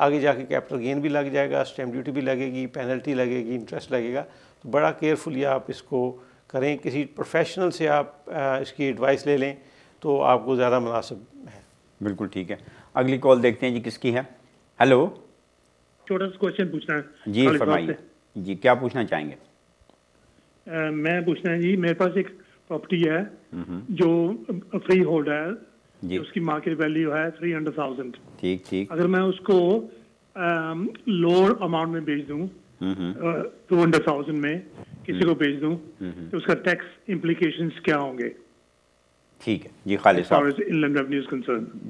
आगे जाके कैपिटल गेन भी लग जाएगा स्टैम्प ड्यूटी भी लगेगी पेनल्टी लगेगी इंटरेस्ट लगेगा तो बड़ा केयरफुली आप इसको करें किसी प्रोफेशनल से आप इसकी एडवाइस ले लें तो आपको ज़्यादा मुनासिब है बिल्कुल ठीक है अगली कॉल देखते हैं जी किसकी है हेलो छोटा सा क्वेश्चन पूछना है जी फरमाइए जी क्या पूछना चाहेंगे आ, मैं पूछना है जी मेरे पास एक प्रॉपर्टी है mm-hmm. जो फ्री uh, होल्ड है जी। उसकी मार्केट वैल्यू है थ्री हंड्रेड थाउजेंड ठीक ठीक अगर मैं उसको लोअर um, अमाउंट में बेच दू टू हंड्रेड थाउजेंड में किसी mm-hmm. को बेच दू mm-hmm. तो उसका टैक्स इम्प्लीकेशन क्या होंगे ठीक है जी खालिद साहब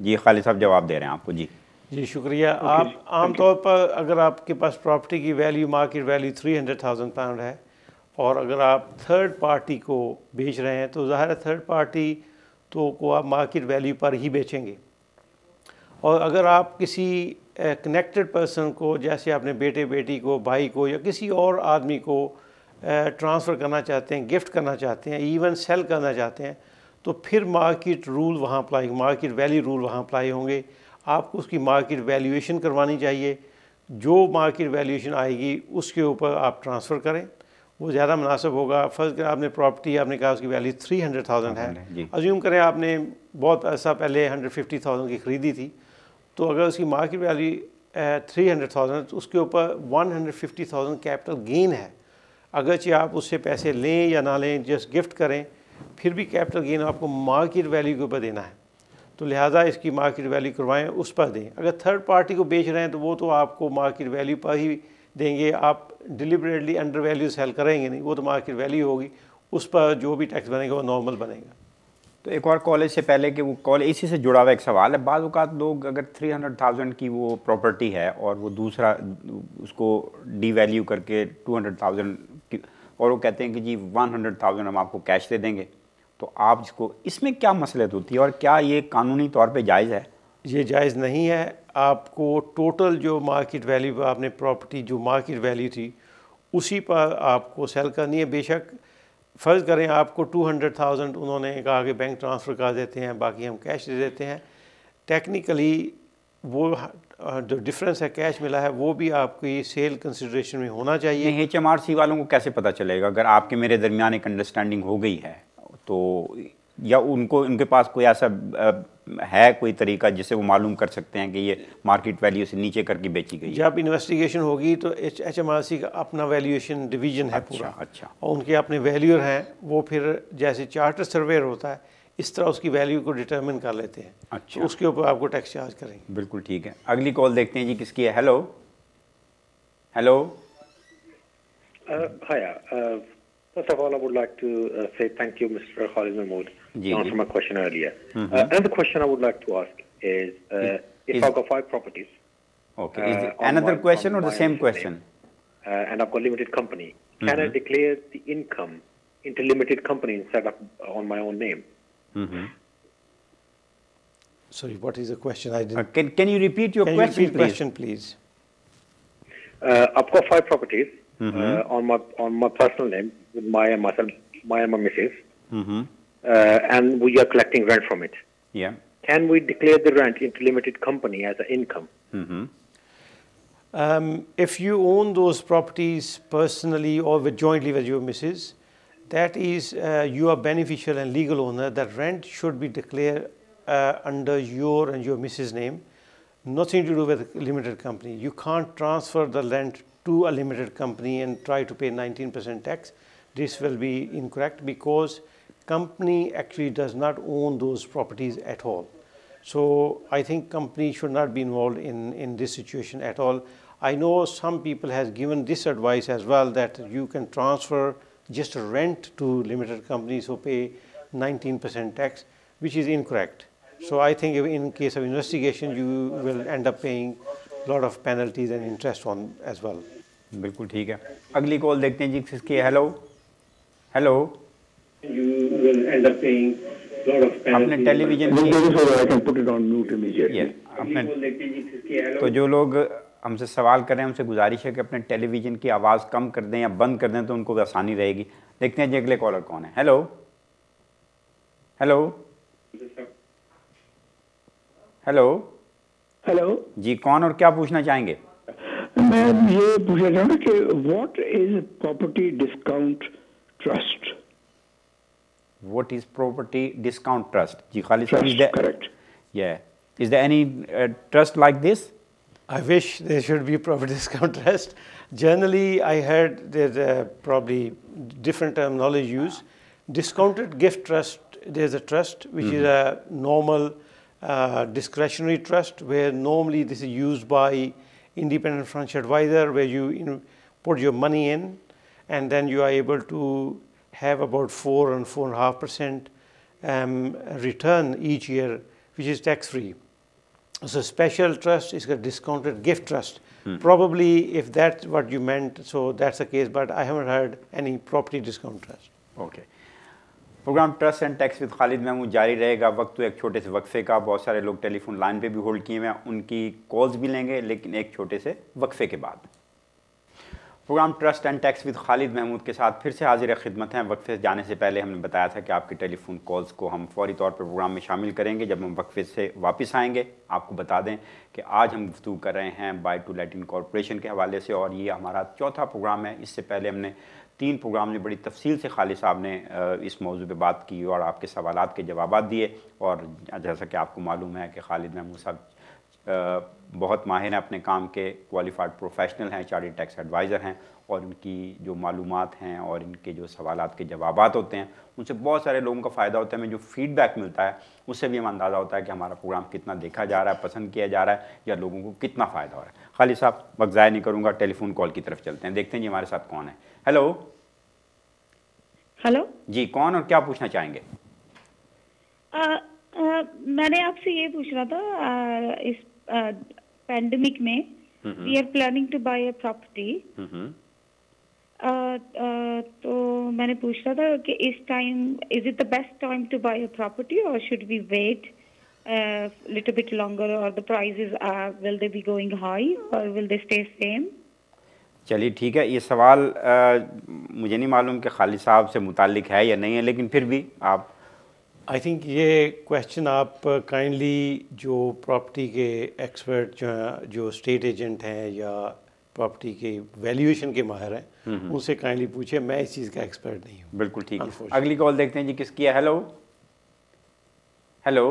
जी खालिद साहब जवाब दे रहे हैं आपको जी जी शुक्रिया okay, आप आमतौर पर अगर आपके पास प्रॉपर्टी की value market value three hundred thousand pound है और अगर आप थर्ड पार्टी को बेच रहे हैं तो ज़ाहिर है थर्ड पार्टी तो को आप मार्केट वैल्यू पर ही बेचेंगे और अगर आप किसी कनेक्टेड पर्सन को जैसे आपने बेटे बेटी को भाई को या किसी और आदमी को ट्रांसफ़र करना चाहते हैं गिफ्ट करना चाहते हैं इवन सेल करना चाहते हैं तो फिर मार्केट रूल वहाँ अप्लाई मार्केट वैल्यू रूल वहाँ अप्लाई होंगे आपको उसकी मार्केट वैल्यूएशन करवानी चाहिए जो मार्केट वैल्यूएशन आएगी उसके ऊपर आप ट्रांसफ़र करें वो ज़्यादा मुनासिब होगा फर्ज आपने प्रॉपर्टी आपने कहा उसकी वैल्यू थ्री हंड्रेड थाउजेंड है अज्यूम हाँ, करें आपने बहुत ऐसा पहले हंड्रेड फिफ्टी थाउजेंड की ख़रीदी थी तो अगर उसकी market value three hundred thousand उसके ऊपर one hundred fifty thousand capital gain है अगरचे आप उससे पैसे लें या ना लें जस्ट गिफ्ट करें फिर भी कैपिटल गेन आपको मार्केट वैल्यू के ऊपर देना है तो लिहाजा इसकी मार्केट वैल्यू करवाएं उस पर दें अगर थर्ड पार्टी को बेच रहे हैं तो वो तो आपको मार्केट वैल्यू पर ही देंगे आप डिलिबरेटली अंडर वैल्यू सेल करेंगे नहीं वो तो मार्केट वैल्यू होगी उस पर जो भी टैक्स बनेगा वो नॉर्मल बनेगा तो एक और कॉलेज से पहले कि वो कॉलेज इसी से जुड़ा हुआ एक सवाल है बाद अवत लोग अगर थ्री हंड्रेड थाउजेंड की वो प्रॉपर्टी है और वो दूसरा उसको डी वैल्यू करके टू हंड्रेड थाउजेंड और वो कहते हैं कि जी वन हंड्रेड थाउजेंड हम आपको कैश दे देंगे तो आप इसको इसमें क्या मसलत होती है और क्या ये कानूनी तौर पर जायज़ है ये जायज़ नहीं है आपको टोटल जो मार्केट वैल्यू आपने प्रॉपर्टी जो मार्केट वैल्यू थी उसी पर आपको सेल करनी है बेशक फ़र्ज़ करें आपको टू हंड्रेड थाउजेंड उन्होंने कहा कि बैंक ट्रांसफ़र कर देते हैं बाकी हम कैश दे देते हैं टेक्निकली वो जो डिफरेंस है कैश मिला है वो भी आपकी सेल कंसिड्रेशन में होना चाहिए एच एम आर सी वालों को कैसे पता चलेगा अगर आपके मेरे दरमियान एक अंडरस्टैंडिंग हो गई है तो या उनको उनके पास कोई ऐसा है कोई तरीका जिसे वो मालूम कर सकते हैं कि ये मार्केट वैल्यू से नीचे करके बेची गई जब इन्वेस्टिगेशन होगी तो H H M R C का अपना वैल्यूएशन डिवीजन है अच्छा, पूरा अच्छा और उनके अपने वैल्यूर हैं वो फिर जैसे चार्टर सर्वेयर होता है इस तरह उसकी वैल्यू को डिटरमिन कर लेते हैं अच्छा तो उसके ऊपर आपको टैक्स चार्ज करेंगे बिल्कुल ठीक है अगली कॉल देखते हैं जी किसकी है hello hello hi first of all I would like to say thank you mister Khalid Mahmood answer my question earlier. Mm-hmm. Uh, another question I would like to ask is, uh, is if is, I've got five properties. Okay. Uh, another question or the same question? Uh, and I've got limited company. Mm-hmm. Can I mm-hmm. declare the income into limited company instead of on my own name? Mm-hmm. Sorry, what is the question? I didn't. Uh, can, can you repeat your question, you repeat please? question, please? Uh, I've got five properties mm-hmm. uh, on my on my personal name with my and myself, my and my missus. Mm-hmm. Uh, and we are collecting rent from it. Yeah. Can we declare the rent into limited company as an income? Mm-hmm. Um, if you own those properties personally or with jointly with your missus, that is uh, you are beneficial and legal owner. That rent should be declared uh, under your and your missus name. Nothing to do with limited company. You can't transfer the rent to a limited company and try to pay 19% tax. This will be incorrect because company actually does not own those properties at all. So I think company should not be involved in, in this situation at all. I know some people has given this advice as well that you can transfer just rent to limited companies who pay 19% tax, which is incorrect. So I think in case of investigation, you will end up paying a lot of penalties and interest on as well. बिल्कुल ठीक है अगली call देखते हैं जी किसकी hello hello will end up paying a lot of आपने television की अपने तो जो लोग हमसे सवाल कर रहे हैं हमसे गुजारिश है कि अपने टेलीविज़न की आवाज़ कम कर दें या बंद कर दें तो उनको आसानी रहेगी देखते हैं जी अगले कॉलर कौन है हेलो हेलो हेलो हेलो जी कौन और क्या पूछना चाहेंगे मैं ये पूछना चाहूँगा कि what is property discount trust what is property discount trust? is there, correct. Yeah. Is there any uh, trust like this? I wish there should be property [laughs] discount trust. Generally, I heard there's uh, probably different terminology used. Discounted gift trust, there's a trust which mm -hmm. is mm-hmm. a normal uh, discretionary trust where normally this is used by independent financial advisor where you, you know, put your money in and then you are able to have about four and four and a half percent um, return each year, which is tax free. So, special trust is a discounted gift trust. Hmm. Probably, if that's what you meant, so that's the case, but I haven't heard any property discount trust. Okay. Programme trust and tax with Khalid Mahmood जारी रहेगा वक्त तो एक छोटे से वक्फे का बहुत सारे लोग टेलीफोन लाइन पे भी होल्ड किए हुए हैं उनकी कॉल्स भी लेंगे लेकिन एक छोटे से वक्फे के बाद program trust and tax with Khalid Mahmood के साथ फिर से हाजिर खिदमत हैं वक्फे से जाने से पहले हमने बताया था कि आपके टेलीफोन कॉल्स को हम फौरी तौर पर प्रोग्राम में शामिल करेंगे जब हम वक्फे से वापस आएंगे आपको बता दें कि आज हम गुफ्तु कर रहे हैं बाई टू लेटिन कॉरपोरेशन के हवाले से और ये हमारा चौथा प्रोग्राम है इससे पहले हमने तीन प्रोग्राम में बड़ी तफसील से खालिद साहब ने इस मौजू पर बात की और आपके सवाल के जवाब दिए और जैसा कि आपको मालूम है कि खालिद महमूद साहब बहुत माहिर हैं अपने काम के क्वालिफाइड प्रोफेशनल हैं चार्टेड टैक्स एडवाइज़र हैं और इनकी जो मालूम हैं और इनके जो सवाल के जवाब होते हैं उनसे बहुत सारे लोगों का फ़ायदा होता है हमें जो फीडबैक मिलता है उससे भी हम अंदाज़ा होता है कि हमारा प्रोग्राम कितना देखा जा रहा है पसंद किया जा रहा है या लोगों को कितना फ़ायदा हो रहा है खाली साहब वक्त ज़ाय नहीं करूँगा टेलीफोन कॉल की तरफ चलते हैं देखते हैं जी हमारे साथ कौन है हेलो हेलो जी कौन और क्या पूछना चाहेंगे आ, आ, मैंने आपसे ये पूछ रहा था आ, इस पैंडमिक uh, में we are planning to buy a property तो मैंने पूछ रहा था कि इस time is it the best time to buy a property और should we wait little bit longer और the prices will they be going high और विल दे स्टे सेम चलिए ठीक है ये सवाल आ, uh, मुझे नहीं मालूम कि खालिद साहब से मुतल है या नहीं है लेकिन फिर भी आप आई थिंक ये क्वेश्चन आप काइंडली जो प्रॉपर्टी के एक्सपर्ट जो हैं जो स्टेट एजेंट हैं या प्रॉपर्टी के वैल्यूएशन के माहिर हैं उनसे काइंडली पूछे मैं इस चीज़ का एक्सपर्ट नहीं हूँ बिल्कुल ठीक है अगली कॉल देखते हैं जी किसकी है हेलो हेलो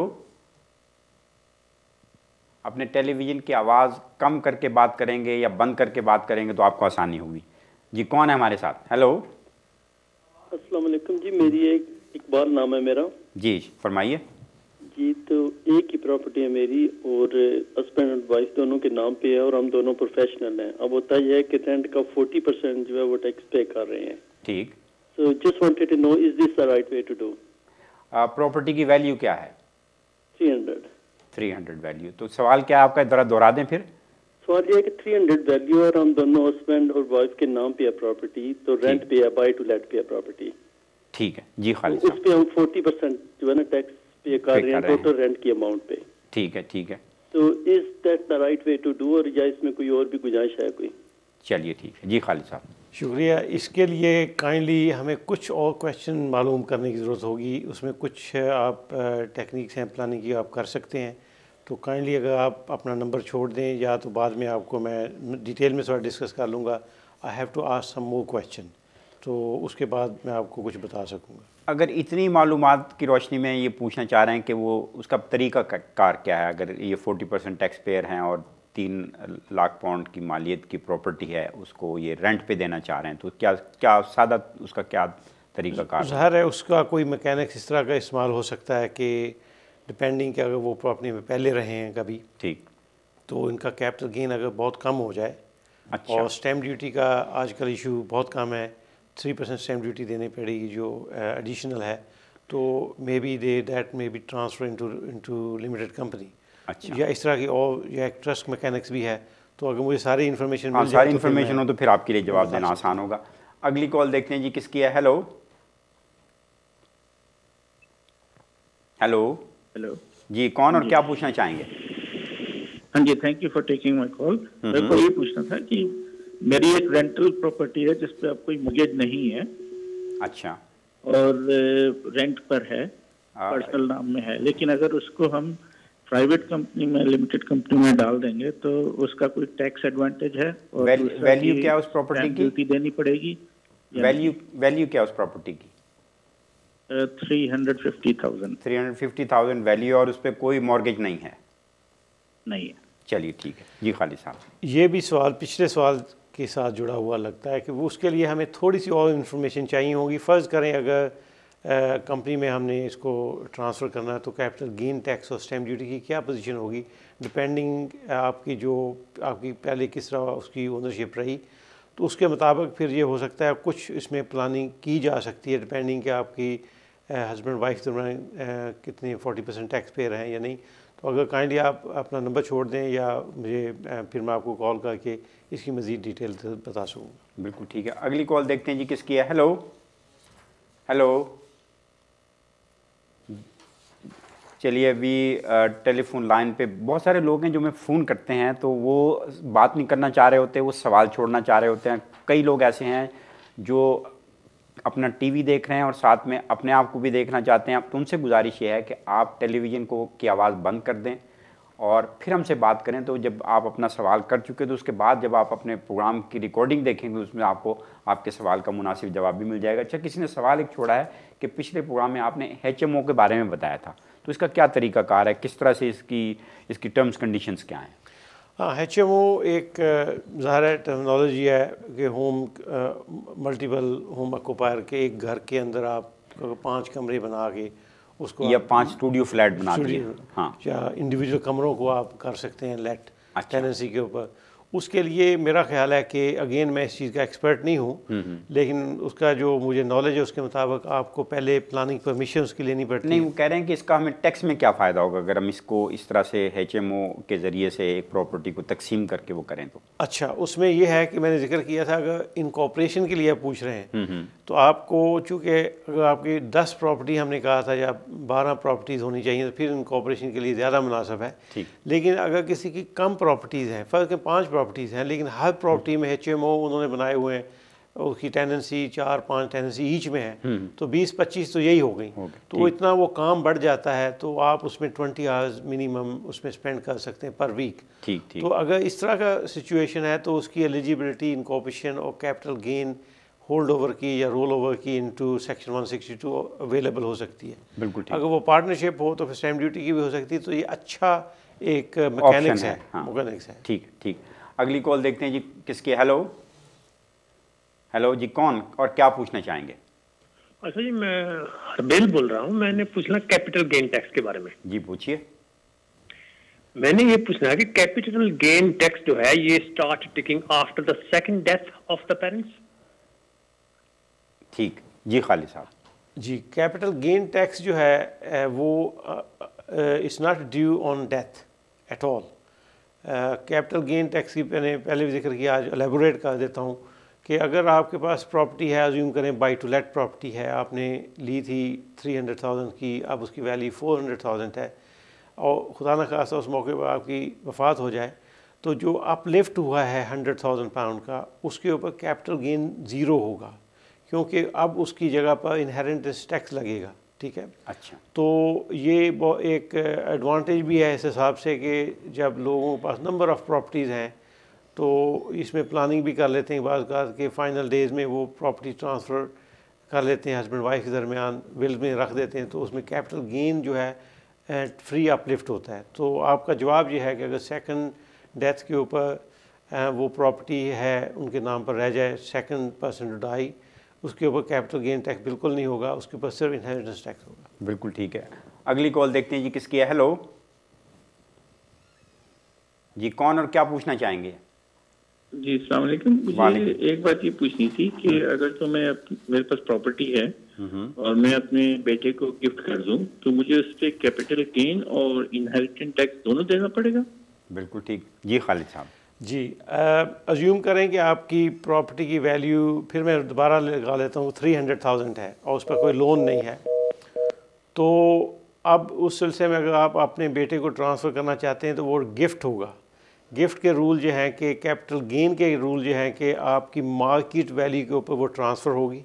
अपने टेलीविज़न की आवाज़ कम करके बात करेंगे या बंद करके बात करेंगे तो आपको आसानी होगी जी कौन है हमारे साथ हेलो अस्सलाम वालेकुम जी मेरी एक इकबाल नाम है मेरा जी फरमाइए जी तो एक ही प्रॉपर्टी है मेरी और हस्बैंड एंड वाइफ दोनों के नाम पे है और हम दोनों प्रोफेशनल हैं अब होता यह है कि रेंट का फोर्टी परसेंट जो है वो टैक्स पे कर रहे हैं ठीक so just wanted to know is this the right way to do property की वैल्यू क्या है three hundred three hundred value तो सवाल क्या आपका जरा दोहरा दें फिर सवाल यह है कि थ्री हंड्रेड वैल्यू और हम दोनों हस्बैंड और वाइफ के नाम पे है प्रॉपर्टी तो रेंट पे है बाई टू लेट पे है प्रॉपर्टी ठीक है जी तो खालिद उस पर हम फोर्टी परसेंट जो है ना टैक्स पे कर रहे हैं टोटल रेंट की अमाउंट पे ठीक है ठीक है तो is that the right way to do और या इसमें कोई और भी गुंजाइश है कोई चलिए ठीक है जी खालिद साहब शुक्रिया इसके लिए काइंडली हमें कुछ और क्वेश्चन मालूम करने की ज़रूरत होगी उसमें कुछ आप टेक्निक्स हैं प्लानिंग की आप कर सकते हैं तो काइंडली अगर आप अपना नंबर छोड़ दें या तो बाद में आपको मैं डिटेल में थोड़ा डिस्कस कर लूँगा I have to ask some more question तो उसके बाद मैं आपको कुछ बता सकूँगा अगर इतनी मालूम की रोशनी में ये पूछना चाह रहे हैं कि वो उसका तरीका कार क्या है अगर ये फोर्टी परसेंट टैक्स पेयर हैं और तीन लाख पाउंड की मालियत की प्रॉपर्टी है उसको ये रेंट पे देना चाह रहे हैं तो क्या क्या सादा उसका क्या तरीका कार ज़ाहिर है उसका कोई मैकेनिक्स इस तरह का इस्तेमाल हो सकता है कि डिपेंडिंग कि अगर वो प्रॉपर्टी में पहले रहे हैं कभी ठीक तो इनका कैपिटल गेन अगर बहुत कम हो जाए अच्छा। और स्टैम्प ड्यूटी का आजकल इशू बहुत कम है थ्री परसेंट स्टैम्प ड्यूटी देनी पड़ेगी जो एडिशनल है तो maybe they that maybe transfer into into limited company अच्छा या इस तरह की और या ट्रस्ट मैकेनिक्स भी है तो अगर मुझे सारी इन्फॉर्मेशन हाँ, सारी इन्फॉर्मेशन तो हो तो फिर आपके लिए जवाब देना आसान होगा अगली कॉल देखते हैं जी किसकी है हेलो हेलो हेलो जी कौन और क्या पूछना चाहेंगे हाँ जी thank you for taking my call मेरे को हम्म। ये पूछना था कि मेरी एक रेंटल प्रॉपर्टी है जिसपे पे अब कोई मुगेज नहीं है अच्छा और रेंट पर है पर्सनल हाँ। नाम में है लेकिन अगर उसको हम प्राइवेट कंपनी में लिमिटेड कंपनी में डाल देंगे तो उसका कोई टैक्स एडवांटेज है और वैल्यू क्या उस प्रॉपर्टी की ड्यूटी देनी पड़ेगी वैल्यू वैल्यू क्या उस प्रॉपर्टी की three hundred fifty thousand three hundred fifty thousand value और उस पर कोई मॉर्गेज नहीं है नहीं है चलिए ठीक है जी खाली साहब ये भी सवाल पिछले सवाल के साथ जुड़ा हुआ लगता है कि वो उसके लिए हमें थोड़ी सी और इन्फॉर्मेशन चाहिए होगी फ़र्ज़ करें अगर कंपनी में हमने इसको ट्रांसफ़र करना है तो कैपिटल गेन टैक्स और स्टैम्प ड्यूटी की क्या पोजीशन होगी डिपेंडिंग आपकी जो आपकी पहले किस तरह उसकी ओनरशिप रही तो उसके मुताबिक फिर ये हो सकता है कुछ इसमें प्लानिंग की जा सकती है डिपेंडिंग कि आपकी हस्बैंड वाइफ दरम्यान कितने 40 परसेंट टैक्स पेयर हैं या नहीं तो अगर काइंडली आप अपना नंबर छोड़ दें या मुझे फिर मैं आपको कॉल करके इसकी मज़ीद डिटेल बता सकूँगा बिल्कुल ठीक है अगली कॉल देखते हैं जी किसकी है हेलो हेलो चलिए अभी टेलीफोन लाइन पे बहुत सारे लोग हैं जो मैं फ़ोन करते हैं तो वो बात नहीं करना चाह रहे होते वो सवाल छोड़ना चाह रहे होते हैं कई लोग ऐसे हैं जो अपना टीवी देख रहे हैं और साथ में अपने आप को भी देखना चाहते हैं अब तुमसे गुजारिश ये है कि आप टेलीविज़न को की आवाज़ बंद कर दें और फिर हमसे बात करें तो जब आप अपना सवाल कर चुके तो उसके बाद जब आप अपने प्रोग्राम की रिकॉर्डिंग देखेंगे उसमें आपको आपके सवाल का मुनासिब जवाब भी मिल जाएगा अच्छा किसी ने सवाल एक छोड़ा है कि पिछले प्रोग्राम में आपने एच के बारे में बताया था तो इसका क्या तरीकाकार है किस तरह से इसकी इसकी टर्म्स कंडीशंस क्या हैं हाँ एच एम ओ एक ज़ाहिर टेक्नोलॉजी है कि होम मल्टीपल होम अकोपायर के एक घर के अंदर आप पांच कमरे बना के उसको या पांच स्टूडियो फ्लैट बना स्टूडियो हाँ या इंडिविजुअल कमरों को आप कर सकते हैं लेट अच्छा। टेनेंसी के ऊपर उसके लिए मेरा ख्याल है कि अगेन मैं इस चीज़ का एक्सपर्ट नहीं हूँ हम्म, हम्म। लेकिन उसका जो मुझे नॉलेज है उसके मुताबिक आपको पहले प्लानिंग परमिशन उसकी लेनी पड़ती नहीं वो कह रहे हैं कि इसका हमें टैक्स में क्या फ़ायदा होगा अगर हम इसको इस तरह से एच के ज़रिए से एक प्रॉपर्टी को तकसीम करके वो करें तो अच्छा उसमें यह है कि मैंने जिक्र किया था अगर इनकॉपरेशन के लिए आप पूछ रहे हैं हम्म, तो आपको चूँकि अगर आपकी दस प्रॉपर्टी हमने कहा था या बारह प्रॉपर्टीज़ होनी चाहिए तो फिर इनकॉपरेशन के लिए ज़्यादा मुनासब है ठीक लेकिन अगर किसी की कम प्रॉपर्टीज़ हैं फर्ज के पाँच प्रॉपर्टीज़ हैं लेकिन हर प्रॉपर्टी में एच उन्होंने बनाए हुए हैं उसकी टेंडेंसी चार पाँच टेंडेंसी ईच में है हम्म। तो बीस पच्चीस तो यही हो गई तो इतना वो काम बढ़ जाता है तो आप उसमें ट्वेंटी आवर्स मिनिमम उसमें स्पेंड कर सकते हैं पर वीक ठीक ठीक तो अगर इस तरह का सिचुएशन है तो उसकी एलिजिबिलिटी इनकोपेशन और कैपिटल गेन होल्ड ओवर की या रोल ओवर की इनटू सेक्शन 162 अवेलेबल हो सकती है बिल्कुल ठीक अगर वो पार्टनरशिप हो तो फिर स्टैम्प ड्यूटी की भी हो सकती है तो ये अच्छा एक मैकेनिक्स है, है मैकेनिक्स हाँ। है ठीक ठीक अगली कॉल देखते हैं जी किसकी हेलो हेलो जी कौन और क्या पूछना चाहेंगे अच्छा जी मैं हरबेल बोल रहा हूँ मैंने पूछना कैपिटल गेन टैक्स के बारे में जी पूछिए मैंने ये पूछना है कि कैपिटल गेन टैक्स जो है ये start ticking after the second death of the parents ठीक जी खालिद साहब जी कैपिटल गेन टैक्स जो है वो is not due on death at all capital gain tax की मैंने पहले भी जिक्र किया आज एलेबोरेट कर देता हूँ कि अगर आपके पास प्रॉपर्टी है अज्यूम करें बाई टू लेट प्रॉपर्टी है आपने ली थी थ्री हंड्रेड थाउजेंड की अब उसकी वैल्यू फोर हंड्रेड थाउजेंड है और खुदा न खासा उस मौके पर आपकी वफात हो जाए तो जो अपलिफ्ट हुआ है हंड्रेड थाउजेंड पाउंड का उसके ऊपर कैपिटल गेन ज़ीरो होगा क्योंकि अब उसकी जगह पर इनहेरेंट टैक्स लगेगा ठीक है अच्छा तो ये एक एडवांटेज भी है इस हिसाब से कि जब लोगों के पास नंबर ऑफ़ प्रॉपर्टीज़ हैं तो इसमें प्लानिंग भी कर लेते हैं बाज़ के फाइनल डेज़ में वो प्रॉपर्टी ट्रांसफ़र कर लेते हैं हस्बैंड वाइफ के दरमियान विल में रख देते हैं तो उसमें कैपिटल गेन जो है फ्री अपलिफ्ट होता है तो आपका जवाब ये है कि अगर सेकंड डेथ के ऊपर वो प्रॉपर्टी है उनके नाम पर रह जाए सेकंड पर्सन टू डाई उसके ऊपर कैपिटल गेन टैक्स बिल्कुल नहीं होगा उसके ऊपर सिर्फ इनहेरिटेंस टैक्स होगा बिल्कुल ठीक है अगली कॉल देखते हैं जी किसकी है हेलो जी कौन और क्या पूछना चाहेंगे जी सलामकुम मुझे एक बात ये पूछनी थी कि हम्म। अगर तो मैं मेरे पास प्रॉपर्टी है हम्म। और मैं अपने बेटे को गिफ्ट कर दूं तो मुझे उस पर कैपिटल गेन और इनहेरिटेंस टैक्स दोनों देना पड़ेगा बिल्कुल ठीक जी खालिद साहब जी अज्यूम करें कि आपकी प्रॉपर्टी की वैल्यू फिर मैं दोबारा लगा लेता हूँ थ्री हंड्रेड थाउजेंड है और उस पर कोई लोन नहीं है तो अब उस सिलसिले में अगर आप अपने बेटे को ट्रांसफ़र करना चाहते हैं तो वो गिफ्ट होगा गिफ्ट के रूल जो हैं कि कैपिटल गेन के रूल जो हैं कि आपकी मार्किट वैल्यू के ऊपर वो ट्रांसफ़र होगी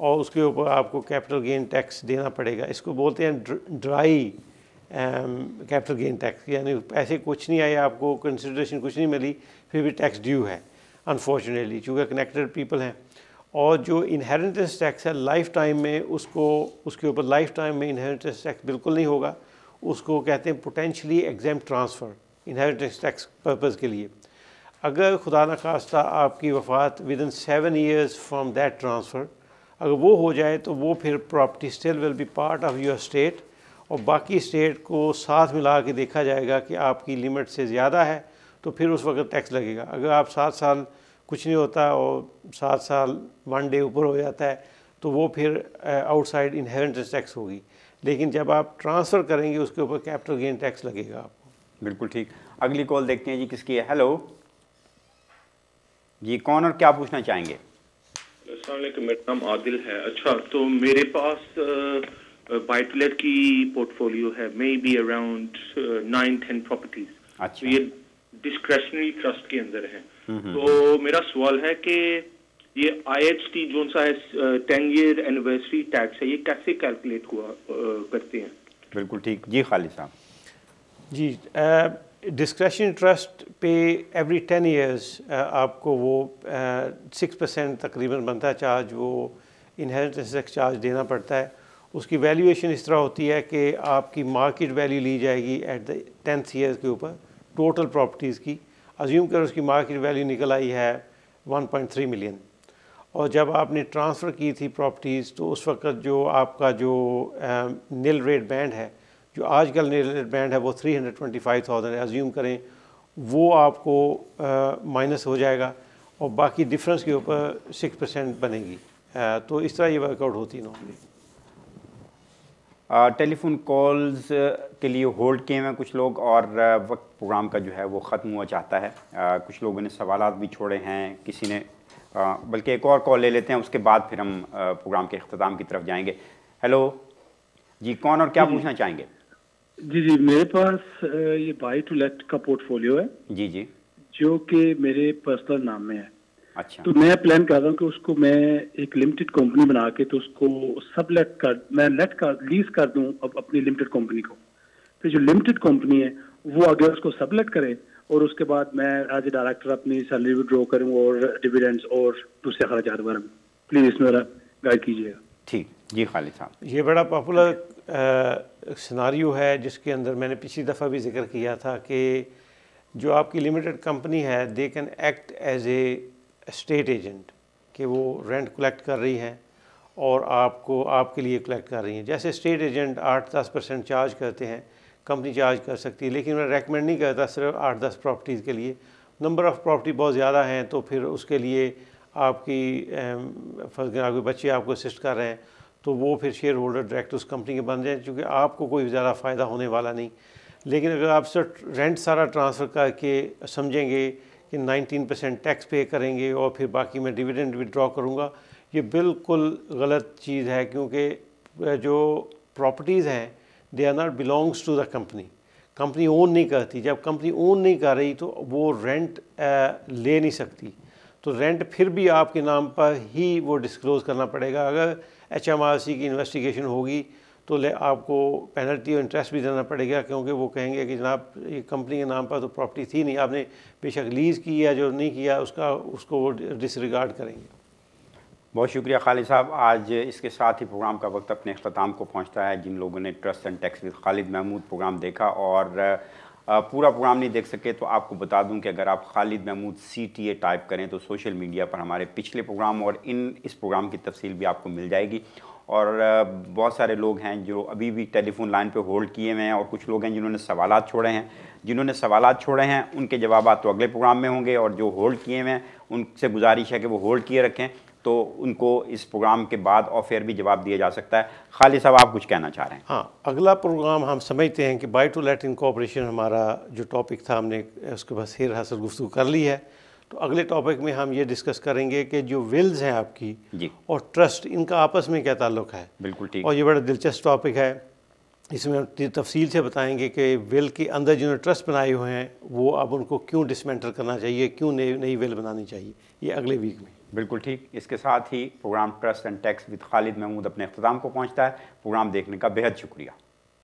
और उसके ऊपर आपको कैपिटल गेन टैक्स देना पड़ेगा इसको बोलते हैं ड्राई कैपिटल गेन टैक्स यानी पैसे कुछ नहीं आए आपको कंसिड्रेशन कुछ नहीं मिली फिर भी टैक्स ड्यू है अनफॉर्चुनेटली चूँकि कनेक्टेड पीपल हैं और जो इनहेरिटेंस टैक्स है लाइफ टाइम में उसको उसके ऊपर लाइफ टाइम में इनहेरिटेंस टैक्स बिल्कुल नहीं होगा उसको कहते हैं potentially exempt transfer inheritance tax purpose के लिए अगर खुदा न खास्ता आपकी वफात within seven years from that transfer अगर वो हो जाए तो वो फिर property still will be part of your state और बाकी स्टेट को साथ मिला के देखा जाएगा कि आपकी लिमिट से ज़्यादा है तो फिर उस वक्त टैक्स लगेगा अगर आप सात साल कुछ नहीं होता और सात साल वन डे ऊपर हो जाता है तो वो फिर आउटसाइड इनहेरिटेंस टैक्स होगी लेकिन जब आप ट्रांसफ़र करेंगे उसके ऊपर कैपिटल गेन टैक्स लगेगा आपको बिल्कुल ठीक अगली कॉल देखते हैं जी किसकी है हेलो जी कौन और क्या पूछना चाहेंगे मेरा नाम आदिल है अच्छा तो मेरे पास आ... uh, की पोर्टफोलियो है maybe around nine ten properties अच्छा. तो ये डिस्क्रेशनरी ट्रस्ट के अंदर है तो मेरा सवाल है कि ये आईएचटी जो सा है टेन ईयर एनिवर्सरी टैक्स है ये कैसे कैलकुलेट हुआ uh, करते हैं बिल्कुल ठीक जी खालिद साहब जी डिस्क्रेशन uh, ट्रस्ट पे एवरी टेन ईयर्स आपको वो सिक्स uh, परसेंट तकरीबन बनता है चार्ज वो इनहेरिटेंस टैक्स चार्ज देना पड़ता है उसकी वैल्यूएशन इस तरह होती है कि आपकी मार्केट वैल्यू ली जाएगी एट द टेंथ ईयर के ऊपर टोटल प्रॉपर्टीज़ की अज्यूम कर उसकी मार्केट वैल्यू निकल आई है 1.3 मिलियन और जब आपने ट्रांसफ़र की थी प्रॉपर्टीज़ तो उस वक्त जो आपका जो नील रेट बैंड है जो आजकल नील रेट बैंड है वो 325,000 है अज्यूम करें वो आपको माइनस हो जाएगा और बाकी डिफरेंस के ऊपर सिक्स परसेंट बनेगी आ, तो इस तरह ये वर्कआउट होती है नॉर्मली टेलीफोन कॉल्स के लिए होल्ड किए हैं कुछ लोग और वक्त प्रोग्राम का जो है वो ख़त्म हुआ चाहता है आ, कुछ लोगों ने सवाल भी छोड़े हैं किसी ने बल्कि एक और कॉल ले लेते हैं उसके बाद फिर हम प्रोग्राम के अख्ताम की तरफ जाएंगे हेलो जी कौन और क्या पूछना चाहेंगे जी जी मेरे पास ये बाई टू लेट का पोर्टफोलियो है जी जी जो कि मेरे पर्सनल नाम में है अच्छा तो मैं प्लान कर रहा हूँ कि उसको मैं एक लिमिटेड कंपनी बना के तो उसको सब लेट कर मैं लेट कर लीज कर दूँ अब अपनी लिमिटेड कंपनी को तो जो लिमिटेड कंपनी है वो आगे उसको लेट करे और उसके बाद मैं एज ए डायरेक्टर अपनी सैलरी विड्रॉ करूँ और डिविडेंड्स और दूसरे खराजात वगैरह प्लीज़ इसमें गाइड कीजिएगा ठीक जी खालिद साहब ये बड़ा पॉपुलर सिनारियो है जिसके अंदर मैंने पिछली दफ़ा भी जिक्र किया था कि जो आपकी लिमिटेड कंपनी है they can act as a estate agent कि वो रेंट कलेक्ट कर रही हैं और आपको आपके लिए कलेक्ट कर रही हैं जैसे स्टेट एजेंट आठ दस परसेंट चार्ज करते हैं कंपनी चार्ज कर सकती है लेकिन मैं रेकमेंड नहीं करता सिर्फ आठ दस प्रॉपर्टीज़ के लिए नंबर ऑफ़ प्रॉपर्टी बहुत ज़्यादा हैं तो फिर उसके लिए आपकी फर्ज आपके बच्चे आपको असिस्ट कर रहे हैं तो वो फिर शेयर होल्डर डायरेक्ट उस कंपनी के बन जाए चूँकि आपको कोई ज़्यादा फ़ायदा होने वाला नहीं लेकिन अगर आप सर रेंट सारा ट्रांसफ़र करके समझेंगे कि 19 परसेंट टैक्स पे करेंगे और फिर बाकी मैं डिविडेंड विड्रॉ करूँगा ये बिल्कुल गलत चीज़ है क्योंकि जो प्रॉपर्टीज़ हैं they are not belongs to the company company own नहीं करती जब कंपनी ओन नहीं कर रही तो वो रेंट ले नहीं सकती तो रेंट फिर भी आपके नाम पर ही वो डिस्क्लोज़ करना पड़ेगा अगर एच की इन्वेस्टिगेशन होगी तो ले आपको पेनल्टी और इंटरेस्ट भी देना पड़ेगा क्योंकि वो कहेंगे कि जनाब ये कंपनी के नाम पर तो प्रॉपर्टी थी नहीं आपने बेशक लीज़ की या जो नहीं किया उसका उसको वो डिसरिगार्ड करेंगे बहुत शुक्रिया खालिद साहब आज इसके साथ ही प्रोग्राम का वक्त अपने अख्ताम को पहुँचता है जिन लोगों ने trust and tax with Khalid Mahmood program देखा और पूरा प्रोग्राम नहीं देख सके तो आपको बता दूं कि अगर आप Khalid Mahmood C T A type करें तो सोशल मीडिया पर हमारे पिछले प्रोग्राम और इन इस प्रोग्राम की तफसील भी आपको मिल जाएगी और बहुत सारे लोग हैं जो अभी भी टेलीफोन लाइन पे होल्ड किए हुए हैं और कुछ लोग हैं जिन्होंने सवाल छोड़े हैं जिन्होंने सवाल छोड़े हैं उनके जवाब तो अगले प्रोग्राम में होंगे और जो होल्ड किए हुए हैं उनसे गुजारिश है कि वो होल्ड किए रखें तो उनको इस प्रोग्राम के बाद और एयर भी जवाब दिया जा सकता है खाली साहब आप कुछ कहना चाह रहे हैं हाँ अगला प्रोग्राम हम समझते हैं कि बाई टू इन कोऑपरेशन हमारा जो टॉपिक था हमने उसके बाद हेर हासिल गुफ्तु कर ली है तो अगले टॉपिक में हम ये डिस्कस करेंगे कि जो विल्स हैं आपकी जी और ट्रस्ट इनका आपस में क्या ताल्लुक है बिल्कुल ठीक और ये बड़ा दिलचस्प टॉपिक है इसमें हम तफसील से बताएंगे कि विल के अंदर जिन्होंने ट्रस्ट बनाए हुए हैं वो अब उनको क्यों डिसमेंटल करना चाहिए क्यों नई नई विल बनानी चाहिए ये अगले वीक में बिल्कुल ठीक इसके साथ ही program trust and tax with Khalid Mahmood अपने अख्ताम को पहुँचता है प्रोग्राम देखने का बेहद शुक्रिया